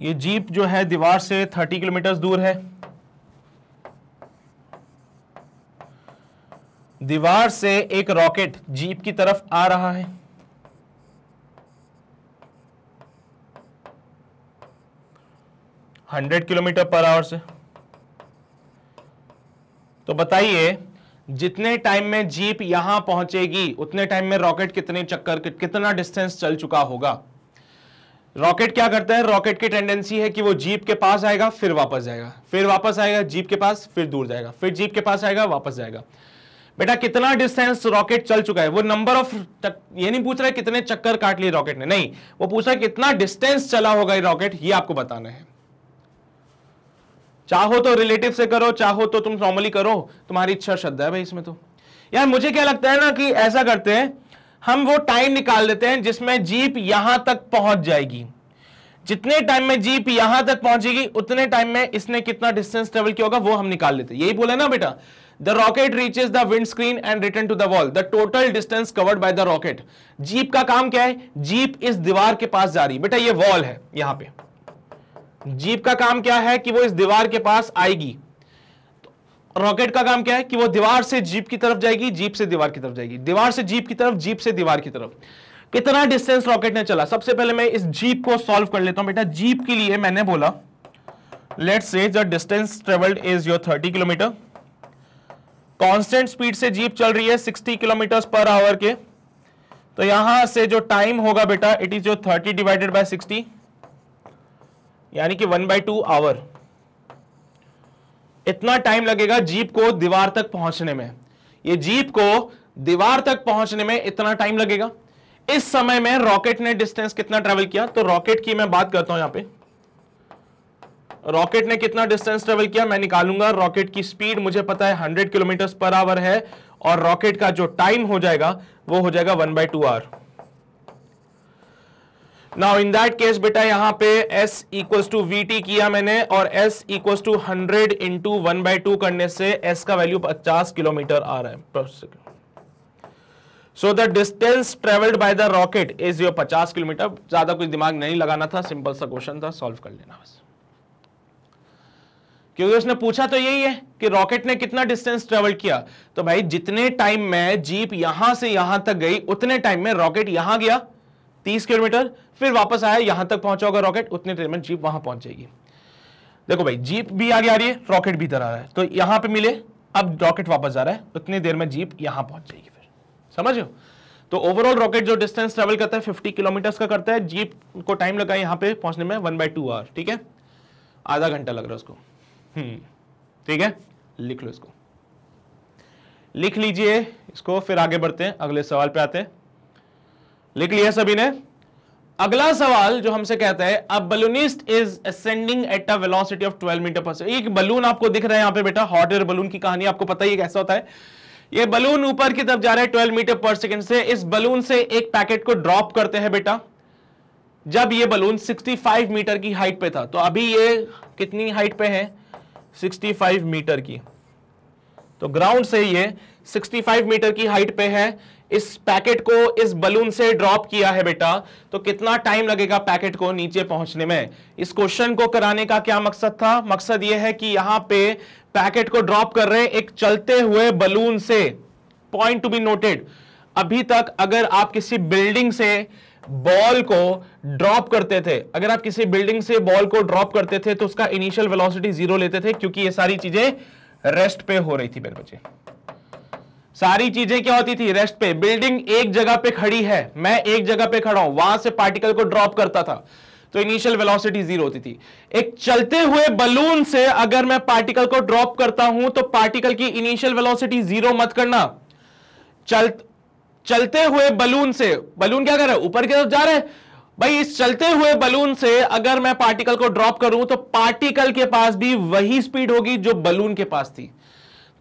ये जीप जो है दीवार से थर्टी किलोमीटर दूर है दीवार से एक रॉकेट जीप की तरफ आ रहा है हंड्रेड किलोमीटर पर आवर से तो बताइए जितने टाइम में जीप यहां पहुंचेगी उतने टाइम में रॉकेट कितने चक्कर कितना डिस्टेंस चल चुका होगा रॉकेट क्या करता है रॉकेट की टेंडेंसी है कि वो जीप के पास आएगा फिर वापस जाएगा फिर वापस आएगा जीप के पास फिर दूर जाएगा फिर जीप के पास आएगा वापस जाएगा बेटा कितना डिस्टेंस रॉकेट चल चुका है वो नंबर ऑफ ये नहीं पूछ रहा है कितने चक्कर काट लिए रॉकेट ने नहीं वो पूछ रहा है कितना डिस्टेंस चला होगा ये रॉकेट ये आपको बताना है चाहो तो रिलेटिव से करो चाहो तो तुम नॉर्मली करो तुम्हारी इच्छा श्रद्धा है भाई इसमें तो यार मुझे क्या लगता है ना कि ऐसा करते हैं हम वो टाइम निकाल देते हैं जिसमें जीप यहां तक पहुंच जाएगी जितने टाइम में जीप यहां तक पहुंचेगी उतने टाइम में इसने कितना डिस्टेंस ट्रेवल किया होगा वो हम निकाल लेते हैं यही बोले ना बेटा the rocket reaches the windscreen and return to the wall the total distance covered by the rocket jeep का काम क्या है जीप इस दीवार के पास जा रही बेटा ये वॉल है यहां पर जीप का काम क्या है कि वो इस दीवार के पास आएगी रॉकेट का काम क्या है कि वो दीवार से जीप की तरफ जाएगी जीप से दीवार की तरफ जाएगी दीवार से जीप की तरफ जीप से दीवार की तरफ कितना डिस्टेंस रॉकेट ने चला सबसे पहले मैं इस जीप को सॉल्व कर लेता हूं बेटा जीप के लिए मैंने बोला लेट से distance travelled is your thirty kilometre constant speed से जीप चल रही है सिक्सटी किलोमीटर पर आवर के तो यहां से जो टाइम होगा बेटा it is your thirty divided by sixty यानी कि वन बाई टू आवर इतना टाइम लगेगा जीप को दीवार तक पहुंचने में ये जीप को दीवार तक पहुंचने में इतना टाइम लगेगा इस समय में रॉकेट ने डिस्टेंस कितना ट्रेवल किया तो रॉकेट की मैं बात करता हूं यहां पे रॉकेट ने कितना डिस्टेंस ट्रेवल किया मैं निकालूंगा रॉकेट की स्पीड मुझे पता है 100 किलोमीटर पर आवर है और रॉकेट का जो टाइम हो जाएगा वो हो जाएगा one by two hour now in that case बेटा यहां पे s equals to v t किया मैंने और s equals to hundred into one by two करने से s का वैल्यू 50 किलोमीटर आ रहा है so the distance travelled by the rocket is your 50 kilometre ज्यादा कुछ दिमाग नहीं लगाना था सिंपल सा क्वेश्चन था सॉल्व कर लेना बस क्योंकि उसने पूछा तो यही है कि रॉकेट ने कितना डिस्टेंस ट्रेवल किया तो भाई जितने टाइम में जीप यहां से यहां तक गई उतने टाइम में रॉकेट यहां गया 30 किलोमीटर फिर वापस आया यहां तक पहुंचा होगा रॉकेट उतने देर में जीप वहां पहुंच जाएगी देखो भाई जीप भी आगे आ रही है रॉकेट भी इधर आ रहा है तो यहां पे मिले अब रॉकेट वापस जा रहा है उतनी देर में जीप यहां पहुंच जाएगी फिर समझ तो ओवरऑल रॉकेट जो डिस्टेंस ट्रेवल करता है 50 किलोमीटर का करता है जीप को टाइम लगा यहां पे पहुंचने में वन बाई टू आवर ठीक है आधा घंटा लग रहा है उसको हम्म, ठीक है लिख लो इसको लिख लीजिए इसको फिर आगे बढ़ते हैं अगले सवाल पे आते हैं लिख लिया सभी ने अगला सवाल जो हमसे कहता है अब balloonist is ascending at a velocity of 12 metre per second एक बलून आपको दिख रहा है यहां पे बेटा हॉट एयर बलून की कहानी आपको पता ही है कैसा होता है ये बलून ऊपर की तरफ जा रहा है 12 मीटर पर सेकंड से इस बलून से एक पैकेट को ड्रॉप करते हैं बेटा जब ये बलून 65 मीटर की हाइट पे था तो अभी ये कितनी हाइट पे है 65 मीटर की तो ग्राउंड से ये 65 मीटर की हाइट पे है इस पैकेट को इस बलून से ड्रॉप किया है बेटा तो कितना टाइम लगेगा पैकेट को नीचे पहुंचने में इस क्वेश्चन को कराने का क्या मकसद था मकसद यह है कि यहां पे पैकेट को ड्रॉप कर रहे एक चलते हुए बलून से पॉइंट टू बी नोटेड अभी तक अगर आप किसी बिल्डिंग से बॉल को ड्रॉप करते थे अगर आप किसी बिल्डिंग से बॉल को ड्रॉप करते थे तो उसका इनिशियल वेलोसिटी जीरो लेते थे क्योंकि ये सारी चीजें रेस्ट पे हो रही थी मेरे बच्चे सारी चीजें क्या होती थी रेस्ट पे बिल्डिंग एक जगह पे खड़ी है मैं एक जगह पे खड़ा हूं वहां से पार्टिकल को ड्रॉप करता था तो इनिशियल वेलोसिटी जीरो होती थी एक चलते हुए बलून से अगर मैं पार्टिकल को ड्रॉप करता हूं तो पार्टिकल की इनिशियल वेलोसिटी जीरो मत करना चल चलते हुए बलून से बलून क्या कर रहा है ऊपर की तरफ जा रहे भाई इस चलते हुए बलून से अगर मैं पार्टिकल को ड्रॉप करूं तो पार्टिकल के पास भी वही स्पीड होगी जो बलून के पास थी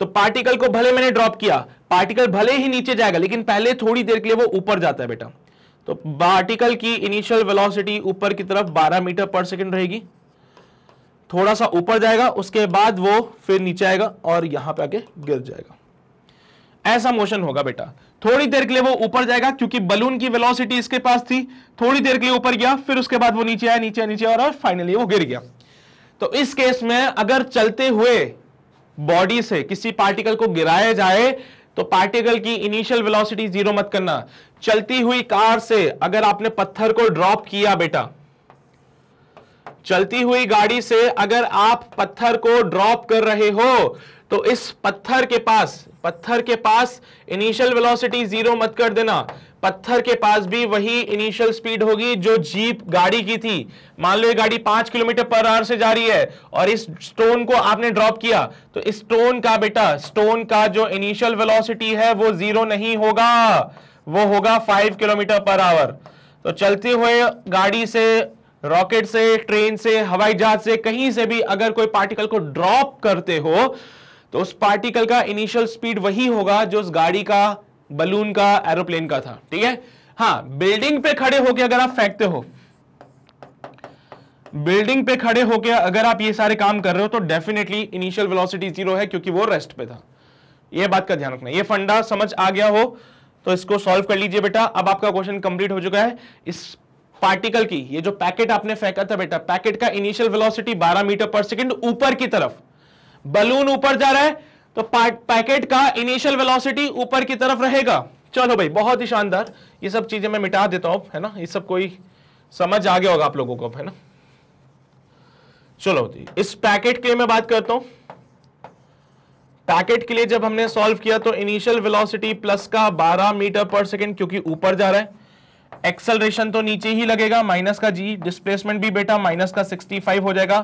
तो पार्टिकल को भले मैंने ड्रॉप किया पार्टिकल भले ही नीचे जाएगा लेकिन पहले थोड़ी देर के लिए वो ऊपर जाता है बेटा तो पार्टिकल की इनिशियल वेलोसिटी ऊपर की तरफ 12 मीटर पर सेकंड रहेगी थोड़ा सा ऊपर जाएगा उसके बाद वो फिर नीचे आएगा और यहां पे आके गिर जाएगा ऐसा मोशन होगा बेटा थोड़ी देर के लिए वो ऊपर जाएगा क्योंकि बलून की वेलोसिटी इसके पास थी थोड़ी देर के लिए ऊपर गया फिर उसके बाद वो नीचे आया नीचे नीचे और, और फाइनली वो गिर गया तो इस केस में अगर चलते हुए बॉडी से किसी पार्टिकल को गिराया जाए तो पार्टिकल की इनिशियल वेलोसिटी जीरो मत करना चलती हुई कार से अगर आपने पत्थर को ड्रॉप किया बेटा चलती हुई गाड़ी से अगर आप पत्थर को ड्रॉप कर रहे हो तो इस पत्थर के पास पत्थर के पास इनिशियल वेलोसिटी जीरो मत कर देना पत्थर के पास भी वही इनिशियल स्पीड होगी जो जीप गाड़ी की थी मान लो ये गाड़ी पांच किलोमीटर पर आवर से जा रही है और इस स्टोन को आपने ड्रॉप किया तो इस स्टोन का बेटा स्टोन का जो इनिशियल वेलोसिटी है वो जीरो नहीं होगा वो होगा फाइव किलोमीटर पर आवर तो चलते हुए गाड़ी से रॉकेट से ट्रेन से हवाई जहाज से कहीं से भी अगर कोई पार्टिकल को ड्रॉप करते हो तो उस पार्टिकल का इनिशियल स्पीड वही होगा जो उस गाड़ी का बलून का एरोप्लेन का था ठीक है हाँ बिल्डिंग पे खड़े होके अगर आप फेंकते हो बिल्डिंग पे खड़े होके अगर आप ये सारे काम कर रहे हो तो डेफिनेटली इनिशियल वेलोसिटी जीरो है क्योंकि वो रेस्ट पे था ये बात का ध्यान रखना ये फंडा समझ आ गया हो तो इसको सॉल्व कर लीजिए बेटा अब आपका क्वेश्चन कंप्लीट हो चुका है इस पार्टिकल की ये जो पैकेट आपने फेंका था बेटा पैकेट का initial velocity 12 metre per second ऊपर की तरफ बलून ऊपर जा रहा है तो पैकेट का इनिशियल वेलोसिटी ऊपर की तरफ रहेगा चलो भाई बहुत ही शानदार ये सब चीजें मैं मिटा देता हूं है ना ये सब कोई समझ आ गया होगा आप लोगों को है ना चलो इस पैकेट के लिए मैं बात करता हूं पैकेट के लिए जब हमने सॉल्व किया तो इनिशियल वेलोसिटी प्लस का 12 मीटर पर सेकंड क्योंकि ऊपर जा रहा है एक्सलरेशन तो नीचे ही लगेगा माइनस का जी डिस्प्लेसमेंट भी बेटा माइनस का 65 हो जाएगा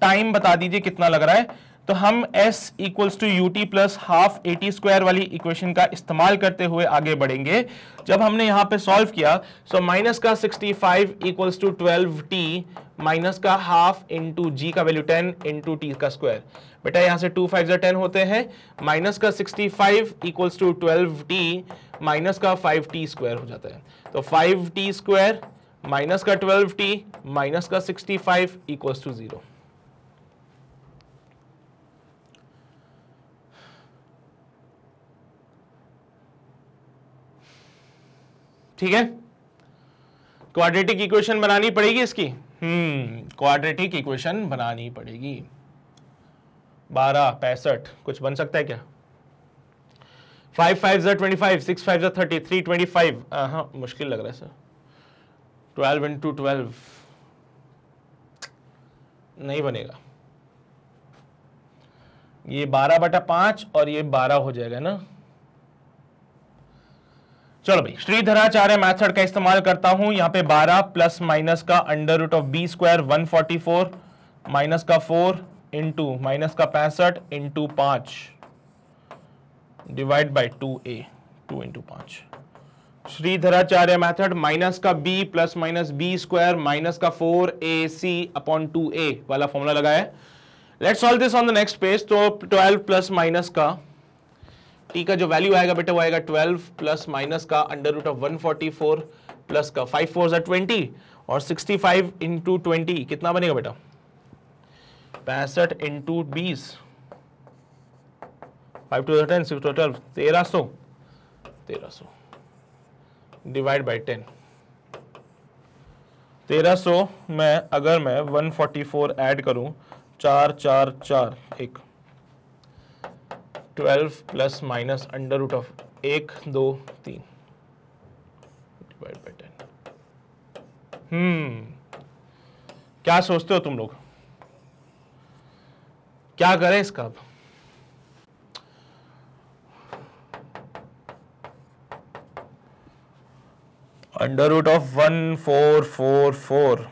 टाइम बता दीजिए कितना लग रहा है तो हम s equals to U T plus half a t square वाली इक्वेशन का इस्तेमाल करते हुए आगे बढ़ेंगे जब हमने यहाँ पे सॉल्व किया सो माइनस का 65 five equals to twelve t minus का हाफ इंटू जी का वैल्यू 10 इंटू टी का स्क्वायर बेटा यहाँ से टू फाइव टेन होते हैं माइनस का 65 five equals to twelve t minus का फाइव टी स्क्वायर हो जाता है तो फाइव टी स्क्वायर माइनस का ट्वेल्व टी माइनस का sixty five equals to zero ठीक है क्वाड्रेटिक इक्वेशन बनानी पड़ेगी इसकी हम्म क्वाड्रेटिक इक्वेशन बनानी पड़ेगी बारह पैंसठ कुछ बन सकता है क्या फाइव फाइव जर ट्वेंटी फाइव सिक्स फाइव जर थर्टी थ्री ट्वेंटी फाइव हाँ मुश्किल लग रहा है सर ट्वेल्व इंटू ट्वेल्व नहीं बनेगा ये बारह बटा पांच और ये बारह हो जाएगा ना चलो भाई श्रीधराचार्य मैथड का इस्तेमाल करता हूं यहाँ पे 12 प्लस माइनस का under root of b square one minus का 4 इंटू माइनस का पैंसठ इंटू पांच divide by two a two into पांच श्रीधराचार्य मैथड माइनस का b plus minus b square minus का 4 ए सी अपॉन टू ए वाला फॉर्मूला लगाया let solve this on the next page तो 12 प्लस माइनस का टी का जो वैल्यू आएगा बेटा वो आएगा 12 प्लस माइनस का अंडर रूट ऑफ 144 प्लस का 5 फोर ट्वेंटी और 65 फाइव इंटू ट्वेंटी कितना बनेगा बेटा पैंसठ इंटू बीस five two ten six two twelve तेरह सौ तेरह सौ डिवाइड बाई टेन तेरह सौ में अगर मैं 144 ऐड करूं चार चार चार एक twelve plus minus under root of एक दो तीन डिवाइड बाई टेन हम्म क्या सोचते हो तुम लोग क्या करें इसका अब under root of one four four four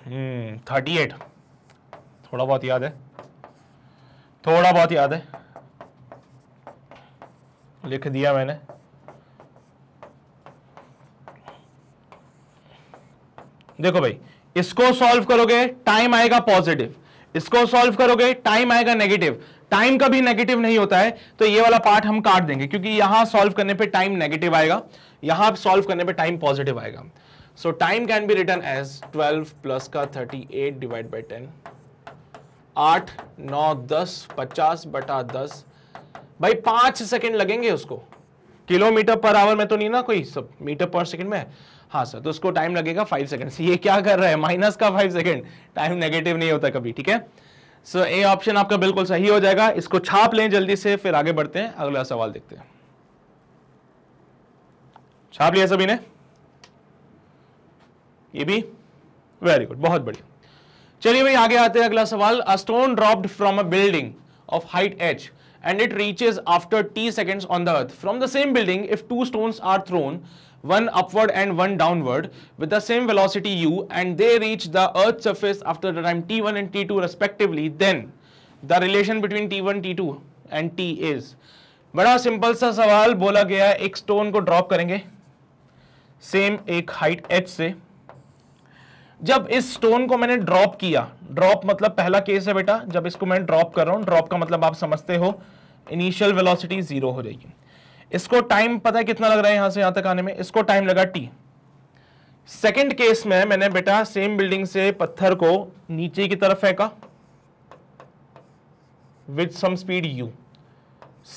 thirty eight थोड़ा बहुत याद है थोड़ा बहुत याद है लिख दिया मैंने देखो भाई इसको सॉल्व करोगे टाइम आएगा पॉजिटिव इसको सॉल्व करोगे टाइम आएगा नेगेटिव टाइम कभी नेगेटिव नहीं होता है तो ये वाला पार्ट हम काट देंगे क्योंकि यहां सॉल्व करने पे टाइम नेगेटिव आएगा यहां सॉल्व करने पे टाइम पॉजिटिव आएगा so time can be return as 12 plus का 38 डिवाइड बाई टेन आठ नौ दस पचास बटा दस भाई पांच सेकेंड लगेंगे उसको किलोमीटर पर आवर में तो नहीं ना कोई सब मीटर पर सेकंड में हाँ सर तो उसको टाइम लगेगा फाइव सेकंड ये क्या कर रहा है माइनस का फाइव सेकंड टाइम नेगेटिव नहीं होता कभी ठीक है सो ए ऑप्शन आपका बिल्कुल सही हो जाएगा इसको छाप लें जल्दी से फिर आगे बढ़ते हैं अगला सवाल देखते हैं छाप लिया सभी ने ये भी वेरी गुड बहुत बढ़िया चलिए भाई आगे आते हैं अगला सवाल a stone dropped from a building of height h and it reaches after t seconds on the earth. From the same building, if two stones are thrown, one upward and one downward with the same velocity u and they reach the earth surface after the time t1 and t2 respectively, then the relation between t1, t2 and t is. बड़ा simple सा सवाल बोला गया एक stone को drop करेंगे same एक height h से जब इस स्टोन को मैंने ड्रॉप किया ड्रॉप मतलब पहला केस है बेटा जब इसको मैं ड्रॉप कर रहा हूं ड्रॉप का मतलब आप समझते हो इनिशियल वेलोसिटी जीरो हो जाएगी इसको टाइम पता है कितना लग रहा है यहां से यहां तक आने में इसको टाइम लगा टी सेकेंड केस में मैंने बेटा सेम बिल्डिंग से पत्थर को नीचे की तरफ फेंका with some speed u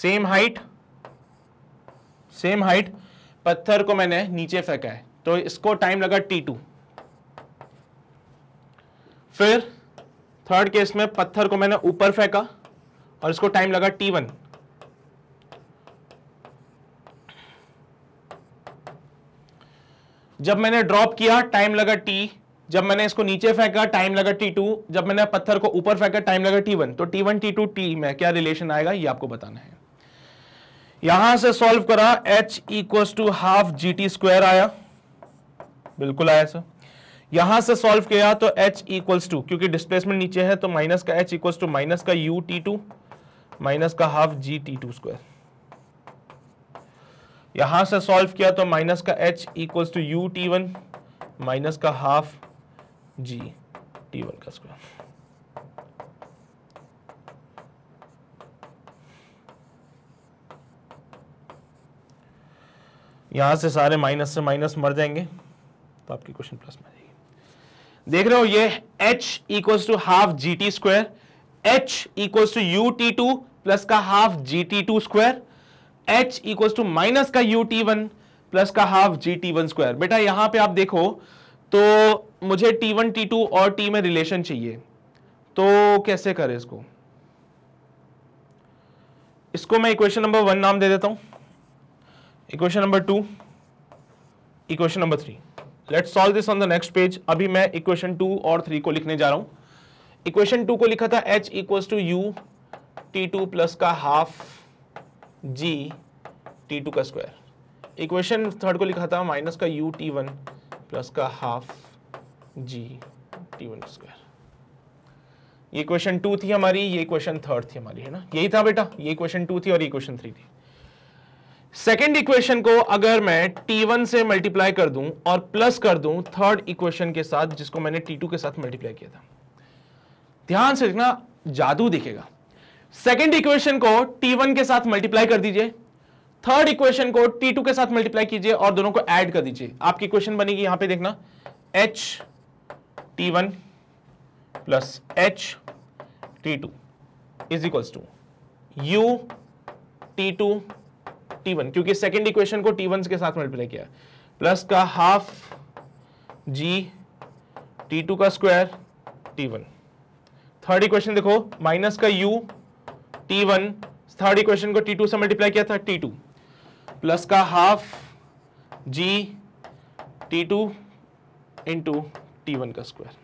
same height same height पत्थर को मैंने नीचे फेंका है तो इसको टाइम लगा टी टू फिर थर्ड केस में पत्थर को मैंने ऊपर फेंका और इसको टाइम लगा टी वन जब मैंने ड्रॉप किया टाइम लगा टी जब मैंने इसको नीचे फेंका टाइम लगा टी टू जब मैंने पत्थर को ऊपर फेंका टाइम लगा टी वन तो t one T two t में क्या रिलेशन आएगा ये आपको बताना है यहां से सॉल्व करा h equals to half G T square आया बिल्कुल आया सर यहां से सॉल्व किया तो h इक्वल्स टू क्योंकि डिस्प्लेसमेंट नीचे है तो माइनस का h इक्वल्स टू माइनस का यू टी टू माइनस का हाफ जी टी टू स्क्वायर यहां से सॉल्व किया तो माइनस का h equals to you t one minus का हाफ जी टी वन का स्क्वायर यहां से सारे माइनस से माइनस मर जाएंगे तो आपकी क्वेश्चन प्लस में देख रहे हो ये h equals to half G T square h equals to you t two plus का half ji t two square h equals to minus का यू टी वन प्लस का हाफ जी टी वन स्क्वायर बेटा यहां पे आप देखो तो मुझे टी वन टी टू और टी में रिलेशन चाहिए तो कैसे करें इसको इसको मैं इक्वेशन नंबर वन नाम दे देता हूं equation number two equation number three let's solve this on the next page अभी मैं इक्वेशन टू और थ्री को लिखने जा रहा हूं इक्वेशन टू को लिखा था h equal to you t two plus का हाफ जी टी टू का स्क्वायर इक्वेशन थर्ड को लिखा था माइनस का यू टी वन प्लस का हाफ जी टी वन स्क्वायर ये क्वेश्चन टू थी हमारी ये क्वेश्चन थर्ड थी हमारी है ना यही था बेटा ये क्वेश्चन टू थी और ये क्वेश्चन थ्री थी सेकेंड इक्वेशन को अगर मैं T1 से मल्टीप्लाई कर दूं और प्लस कर दूं थर्ड इक्वेशन के साथ जिसको मैंने T2 के साथ मल्टीप्लाई किया था ध्यान से देखना जादू दिखेगा सेकेंड इक्वेशन को T1 के साथ मल्टीप्लाई कर दीजिए थर्ड इक्वेशन को T2 के साथ मल्टीप्लाई कीजिए और दोनों को ऐड कर दीजिए आपकी इक्वेशन बनेगी यहां पे देखना h t one plus h t two is equals to you t two T one क्योंकि सेकेंड इक्वेशन को टी वन के साथ मल्टीप्लाई किया प्लस का हाफ जी टी टू का square t one third equation देखो माइनस का u t one third equation को टी टू से मल्टीप्लाई किया था टी टू प्लस का हाफ जी t two into t one का स्क्वायर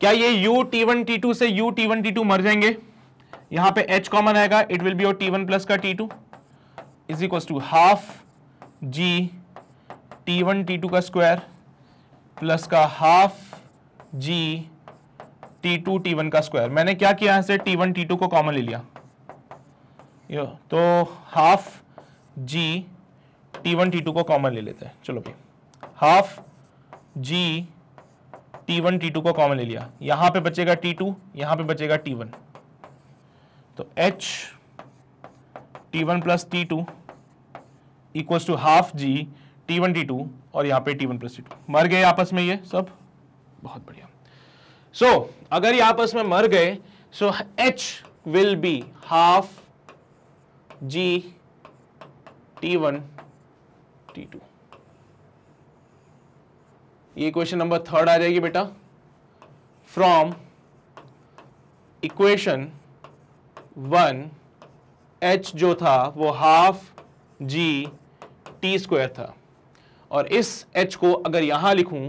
क्या ये वन टी टू से वन टी टू मर जाएंगे यहां पे h कॉमन आएगा it will be t one plus का T two is equal to half ji t one T two का स्क्वायर प्लस का हाफ जी टी टू टी वन का स्क्वायर मैंने क्या किया यहाँ से टी वन टी टू को कॉमन ले लिया यो तो हाफ जी टी वन टी टू को कॉमन ले लेते हैं चलो भाई हाफ जी टी वन टी टू को कॉमन ले लिया यहां पे बचेगा टी टू यहां पे बचेगा टी वन तो h t one plus T two equals to half ji t one T two और यहां पे t one plus T two मर गए आपस में ये सब बहुत बढ़िया सो so, अगर ये आपस में मर गए so h will be half ji t one T two ये क्वेश्चन नंबर थर्ड आ जाएगी बेटा फ्रॉम इक्वेशन वन एच जो था वो हाफ जी टी स्क्वायर था और इस एच को अगर यहां लिखूं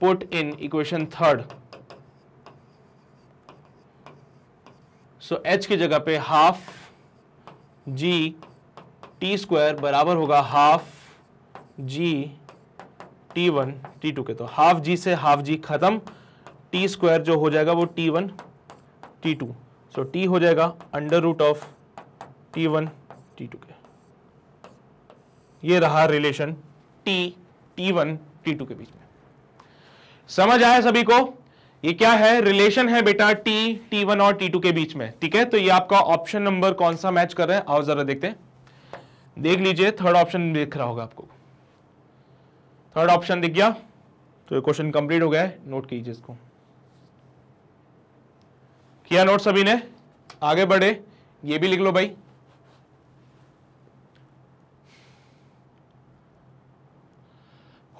put in equation third so h की जगह पे हाफ जी टी स्क्वायर बराबर होगा हाफ जी टी वन टी टू के तो हाफ जी से हाफ जी खत्म टी स्क्वायर जो हो जाएगा वो t one T two so t हो जाएगा under root of t one T two के ये रहा relation t t one T two के बीच में समझ आया सभी को ये क्या है रिलेशन है बेटा टी टी वन और टी टू के बीच में ठीक है तो ये आपका ऑप्शन नंबर कौन सा मैच कर रहे हैं आओ जरा देखते हैं देख लीजिए थर्ड ऑप्शन दिख रहा होगा आपको थर्ड ऑप्शन दिख गया तो ये क्वेश्चन कंप्लीट हो गया है नोट कीजिए इसको किया नोट सभी ने आगे बढ़े ये भी लिख लो भाई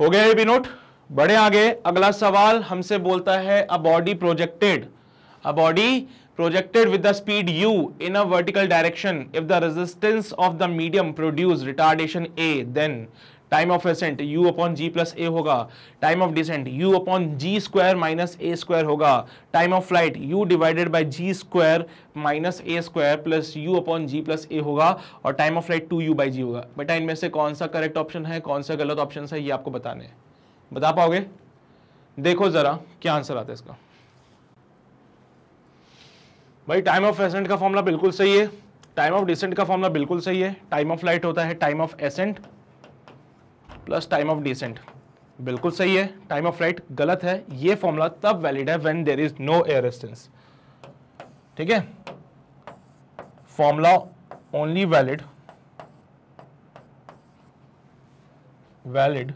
हो गया है भी नोट बड़े आगे अगला सवाल हमसे बोलता है a body projected a body projected with the speed u in a vertical direction if the resistance of the medium produce retardation a then time of ascent u upon g plus a होगा time of descent u upon g square minus a square होगा time of flight u divided by g square minus a square plus u upon g plus a होगा और time of flight to u by g होगा बेटा इनमें से कौन सा correct option है कौन सा गलत ऑप्शन है ये आपको बताने बता पाओगे देखो ज़रा क्या आंसर आता है इसका भाई टाइम ऑफ एसेंट का फॉर्मुला बिल्कुल सही है टाइम ऑफ डिसेंट का फॉर्मुला बिल्कुल सही है टाइम ऑफ फ्लाइट होता है time of ascent plus time of descent बिल्कुल सही है टाइम ऑफ फ्लाइट गलत है ये फॉर्मूला तब वैलिड है when there is no air resistance ठीक है formula only valid valid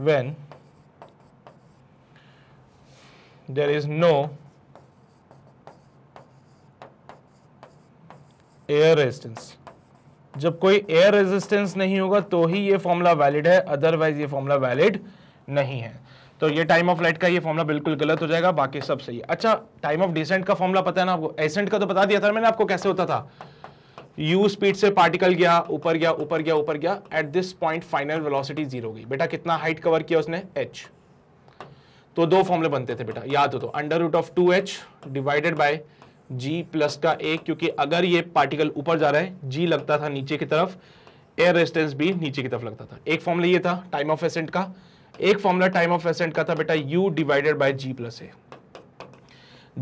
when there is no air resistance जब कोई एयर रेजिस्टेंस नहीं होगा तो ही ये फॉर्मूला वैलिड है अदरवाइज ये फॉर्मूला वैलिड नहीं है तो ये टाइम ऑफ लाइट का ये फॉर्मूला बिल्कुल गलत हो जाएगा बाकी सब सही है अच्छा टाइम ऑफ डिसेंट का फॉर्मूला पता है ना आपको एसेंट का तो बता दिया था मैंने आपको कैसे होता था यू स्पीड से पार्टिकल गया ऊपर गया ऊपर गया ऊपर गया at this point final velocity zero गई बेटा कितना हाइट कवर किया उसने एच तो दो फॉर्मूले बनते थे बेटा याद हो तो under root of two h divided by ji plus का एक क्योंकि अगर ये पार्टिकल ऊपर जा रहा है जी लगता था नीचे की तरफ एयर रेजिस्टेंस भी नीचे की तरफ लगता था एक फॉर्मूला ये था टाइम ऑफ एसेंट का एक फॉर्मूला टाइम ऑफ एसेंट का था बेटा u divided by g plus a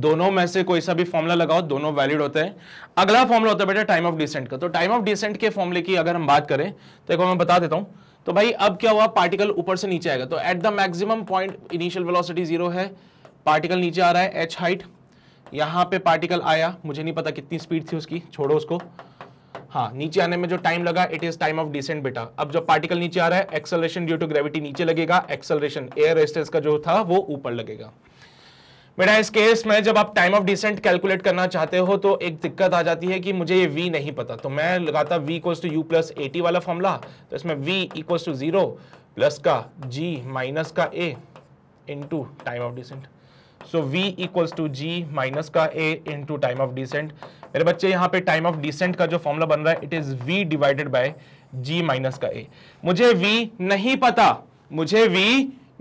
दोनों में से कोई सा भी फॉर्मूला लगाओ दोनों वैलिड होते हैं अगला फॉर्मूला होता है बेटा टाइम ऑफ डिसेंट का तो टाइम ऑफ डिसेंट के फॉर्मूले की अगर हम बात करें तो एक मैं बता देता हूं तो भाई अब क्या हुआ पार्टिकल ऊपर से नीचे आएगा तो at the maximum point initial velocity zero है पार्टिकल नीचे आ रहा है एच हाइट यहाँ पे पार्टिकल आया मुझे नहीं पता कितनी स्पीड थी उसकी छोड़ो उसको हाँ नीचे आने में जो टाइम लगा it is time of descent बेटा अब जब पार्टिकल नीचे आ रहा है एक्सेलरेशन ड्यू टू ग्रेविटी नीचे लगेगा एक्सेलरेशन एयर रेजिस्टेंस का जो था वो ऊपर लगेगा बेटा इस केस में जब आप टाइम ऑफ डिसेंट कैलकुलेट करना चाहते हो तो एक दिक्कत आ जाती है कि मुझे ये v नहीं पता तो मैं लगाता v equals to you plus eighty वाला फॉर्मूला तो इसमें v equals to zero plus का g माइनस का a into time of descent so v equals to g minus का a into time of descent मेरे बच्चे यहाँ पे टाइम ऑफ डिसेंट का जो फॉर्मूला बन रहा है it is v divided by g minus का a मुझे v नहीं पता मुझे v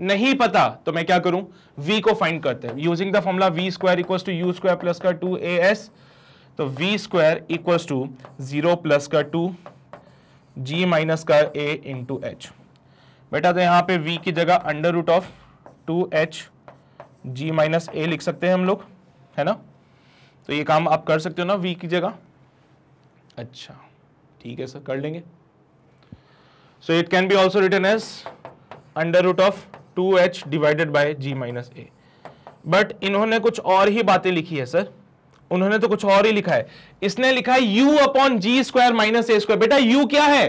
नहीं पता तो मैं क्या करूं v को फाइंड करते हैं using the formula v square equals to you square plus का टू ए एस तो v square equals to zero plus का टू g माइनस का a इंटू एच बेटा तो यहाँ पे v की जगह under root of two h g minus a लिख सकते हैं हम लोग है ना तो ये काम आप कर सकते हो ना वी की जगह अच्छा ठीक है सर कर लेंगे so it can be also written as under root of two h divided by g minus a but इन्होंने कुछ और ही बातें लिखी है सर उन्होंने तो कुछ और ही लिखा है इसने लिखा है u upon g square minus a square बेटा u क्या है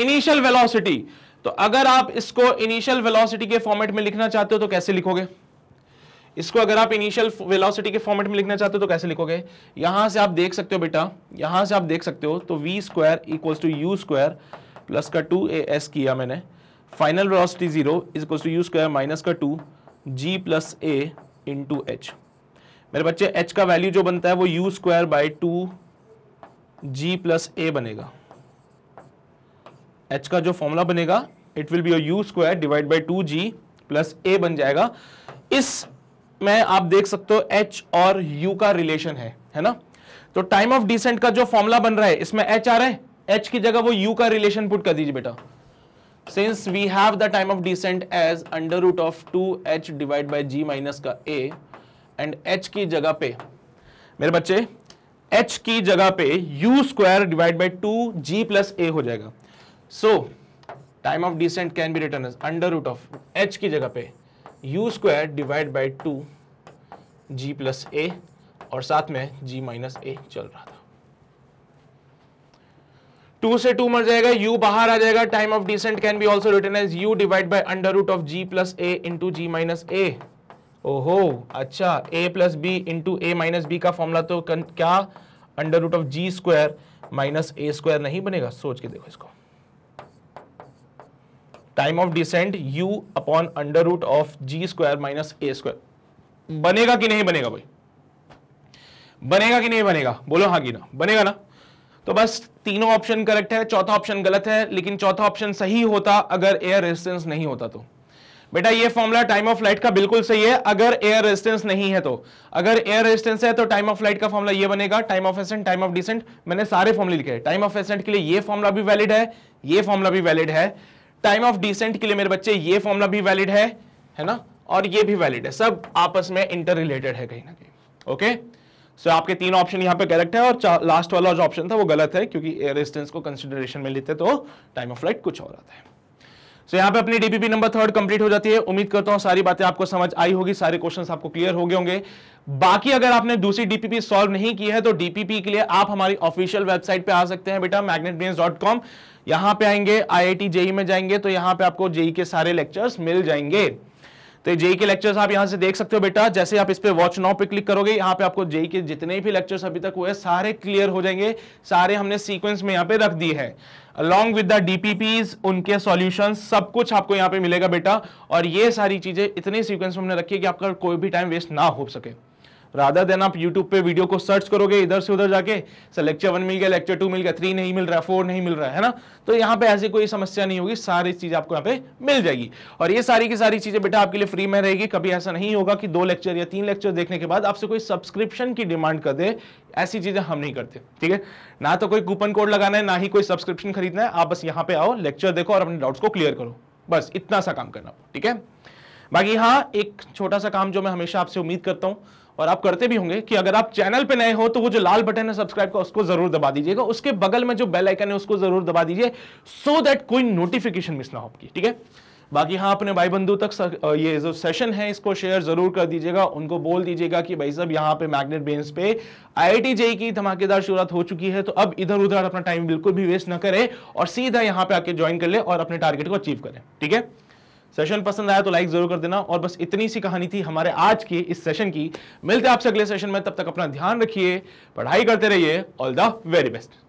इनिशियल वेलोसिटी तो अगर आप इसको इनिशियल वेलोसिटी के फॉर्मेट में लिखना चाहते हो तो कैसे लिखोगे इसको अगर आप इनिशियल वेलोसिटी के फॉर्मेट में लिखना चाहते हो तो कैसे लिखोगे यहां से आप देख सकते हो बेटा यहां से आप देख सकते हो तो v square equals to you square plus का टू ए एस किया मैंने final velocity zero is equals to you square minus का two g plus a into h मेरे बच्चे एच का वैल्यू जो बनता है वो u square by two g plus a बनेगा एच का जो फॉर्मूला बनेगा it will be u square divide by two g plus a बन जाएगा इस में आप देख सकते हो एच और यू का रिलेशन है है ना तो टाइम ऑफ डिसेंट का जो फॉर्मूला बन रहा है इसमें एच आ रहा है एच की जगह वो यू का रिलेशन पुट कर दीजिए बेटा since we have the time of descent as under root of two h divide by g minus का ए एंड एच की जगह पे मेरे बच्चे एच की जगह पे u square divide by two g plus a हो जाएगा so time of descent can be written under root of h की जगह पे u square divide by two g plus a और साथ में g माइनस ए चल रहा था टू से टू मर जाएगा u बाहर आ जाएगा time of descent can be also written as u divide by under root of g plus a into g minus a ओहो अच्छा a plus b into a minus b का formula तो क्या under root of g square minus a square नहीं बनेगा सोच के देखो इसको time of descent u upon under root of g square minus a square बनेगा कि नहीं बनेगा भाई बनेगा कि नहीं बनेगा बोलो हाँ कि ना बनेगा ना तो बस तीनों ऑप्शन करेक्ट है चौथा ऑप्शन गलत है लेकिन चौथा ऑप्शन सही होता अगर एयर रेजिस्टेंस नहीं होता तो बेटा ये फॉर्मूला टाइम ऑफ फ्लाइट का बिल्कुल सही है अगर एयर रेजिस्टेंस नहीं है तो अगर एयर रेजिस्टेंस है तो टाइम ऑफ फ्लाइट का फॉर्मुला ये बनेगा time of ascent time of descent मैंने सारे फॉर्मुले लिखे हैं टाइम ऑफ एसेंट के लिए ये फॉर्मुला भी वैलिड है ये फॉर्मुला भी वैलिड है टाइम ऑफ डिसेंट के लिए मेरे बच्चे ये फॉर्मुला भी वैलिड है है ना और ये भी वैलिड है सब आपस में इंटर रिलेटेड है कहीं ना कहीं ओके सो आपके तीन ऑप्शन यहाँ पे करेक्ट है और लास्ट वाला जो ऑप्शन था वो गलत है क्योंकि एयर रेजिस्टेंस को कंसिडरेशन में लेते तो टाइम ऑफ फ्लाइट कुछ और आता है सो so, यहाँ पे अपनी डीपीपी नंबर थर्ड कंप्लीट हो जाती है उम्मीद करता हूँ सारी बातें आपको समझ आई होगी सारे क्वेश्चंस आपको क्लियर हो गए होंगे बाकी अगर आपने दूसरी डीपीपी सॉल्व नहीं की है तो डीपीपी के लिए आप हमारी ऑफिशियल वेबसाइट पे आ सकते हैं बेटा मैग्नेट यहां पे आएंगे आईआईटी जेई में जाएंगे तो यहां पे आपको जेई के सारे लेक्चर्स मिल जाएंगे तो जेई के लेक्चर्स आप यहां से देख सकते हो बेटा जैसे आप इस पे वॉच नाउ पे क्लिक करोगे यहां पे आपको जेई के जितने भी लेक्चर्स अभी तक हुए सारे क्लियर हो जाएंगे सारे हमने सीक्वेंस में यहां पे रख दिए हैं अलॉन्ग विद द डीपीपीज उनके सॉल्यूशन सब कुछ आपको यहां पे मिलेगा बेटा और ये सारी चीजें इतने सीक्वेंस में हमने रखी है कि आपका कोई भी टाइम वेस्ट ना हो सके राधा देन आप यूट्यूब पे वीडियो को सर्च करोगे इधर से उधर जाके सर लेक्चर वन मिल गया लेक्चर टू मिल गया थ्री नहीं मिल रहा फोर नहीं मिल रहा है ना तो यहाँ पे ऐसी कोई समस्या नहीं होगी सारी चीज आपको यहाँ पे मिल जाएगी और ये सारी की सारी चीजें बेटा आपके लिए फ्री में रहेगी कभी ऐसा नहीं होगा कि दो लेक्चर या तीन लेक्चर देखने के बाद आपसे कोई सब्सक्रिप्शन की डिमांड कर दे ऐसी चीजें हम नहीं करते ठीक है ना तो कोई कूपन कोड लगाना है ना ही कोई सब्सक्रिप्शन खरीदना है आप बस यहाँ पे आओ लेक्चर देखो और अपने डाउट्स को क्लियर करो बस इतना सा काम करना ठीक है बाकी हाँ एक छोटा सा काम जो मैं हमेशा आपसे उम्मीद करता हूँ और आप करते भी होंगे कि अगर आप चैनल पे नए हो तो वो जो लाल बटन है सब्सक्राइब का उसको जरूर दबा दीजिएगा उसके बगल में जो बेल आइकन है उसको जरूर दबा दीजिए सो दैट कोई नोटिफिकेशन मिस ना हो आपकी ठीक है बाकी हाँ अपने भाई बंधु तक ये जो सेशन है इसको शेयर जरूर कर दीजिएगा उनको बोल दीजिएगा कि भाई साहब यहाँ पे मैग्नेट बेंस पे आईआईटी जेई e की धमाकेदार शुरुआत हो चुकी है तो अब इधर उधर अपना टाइम बिल्कुल भी वेस्ट ना करें और सीधा यहाँ पे आके ज्वाइन कर ले और अपने टारगेट को अचीव करें ठीक है सेशन पसंद आया तो लाइक जरूर कर देना और बस इतनी सी कहानी थी हमारे आज की इस सेशन की मिलते आपसे अगले सेशन में तब तक अपना ध्यान रखिए पढ़ाई करते रहिए ऑल द वेरी बेस्ट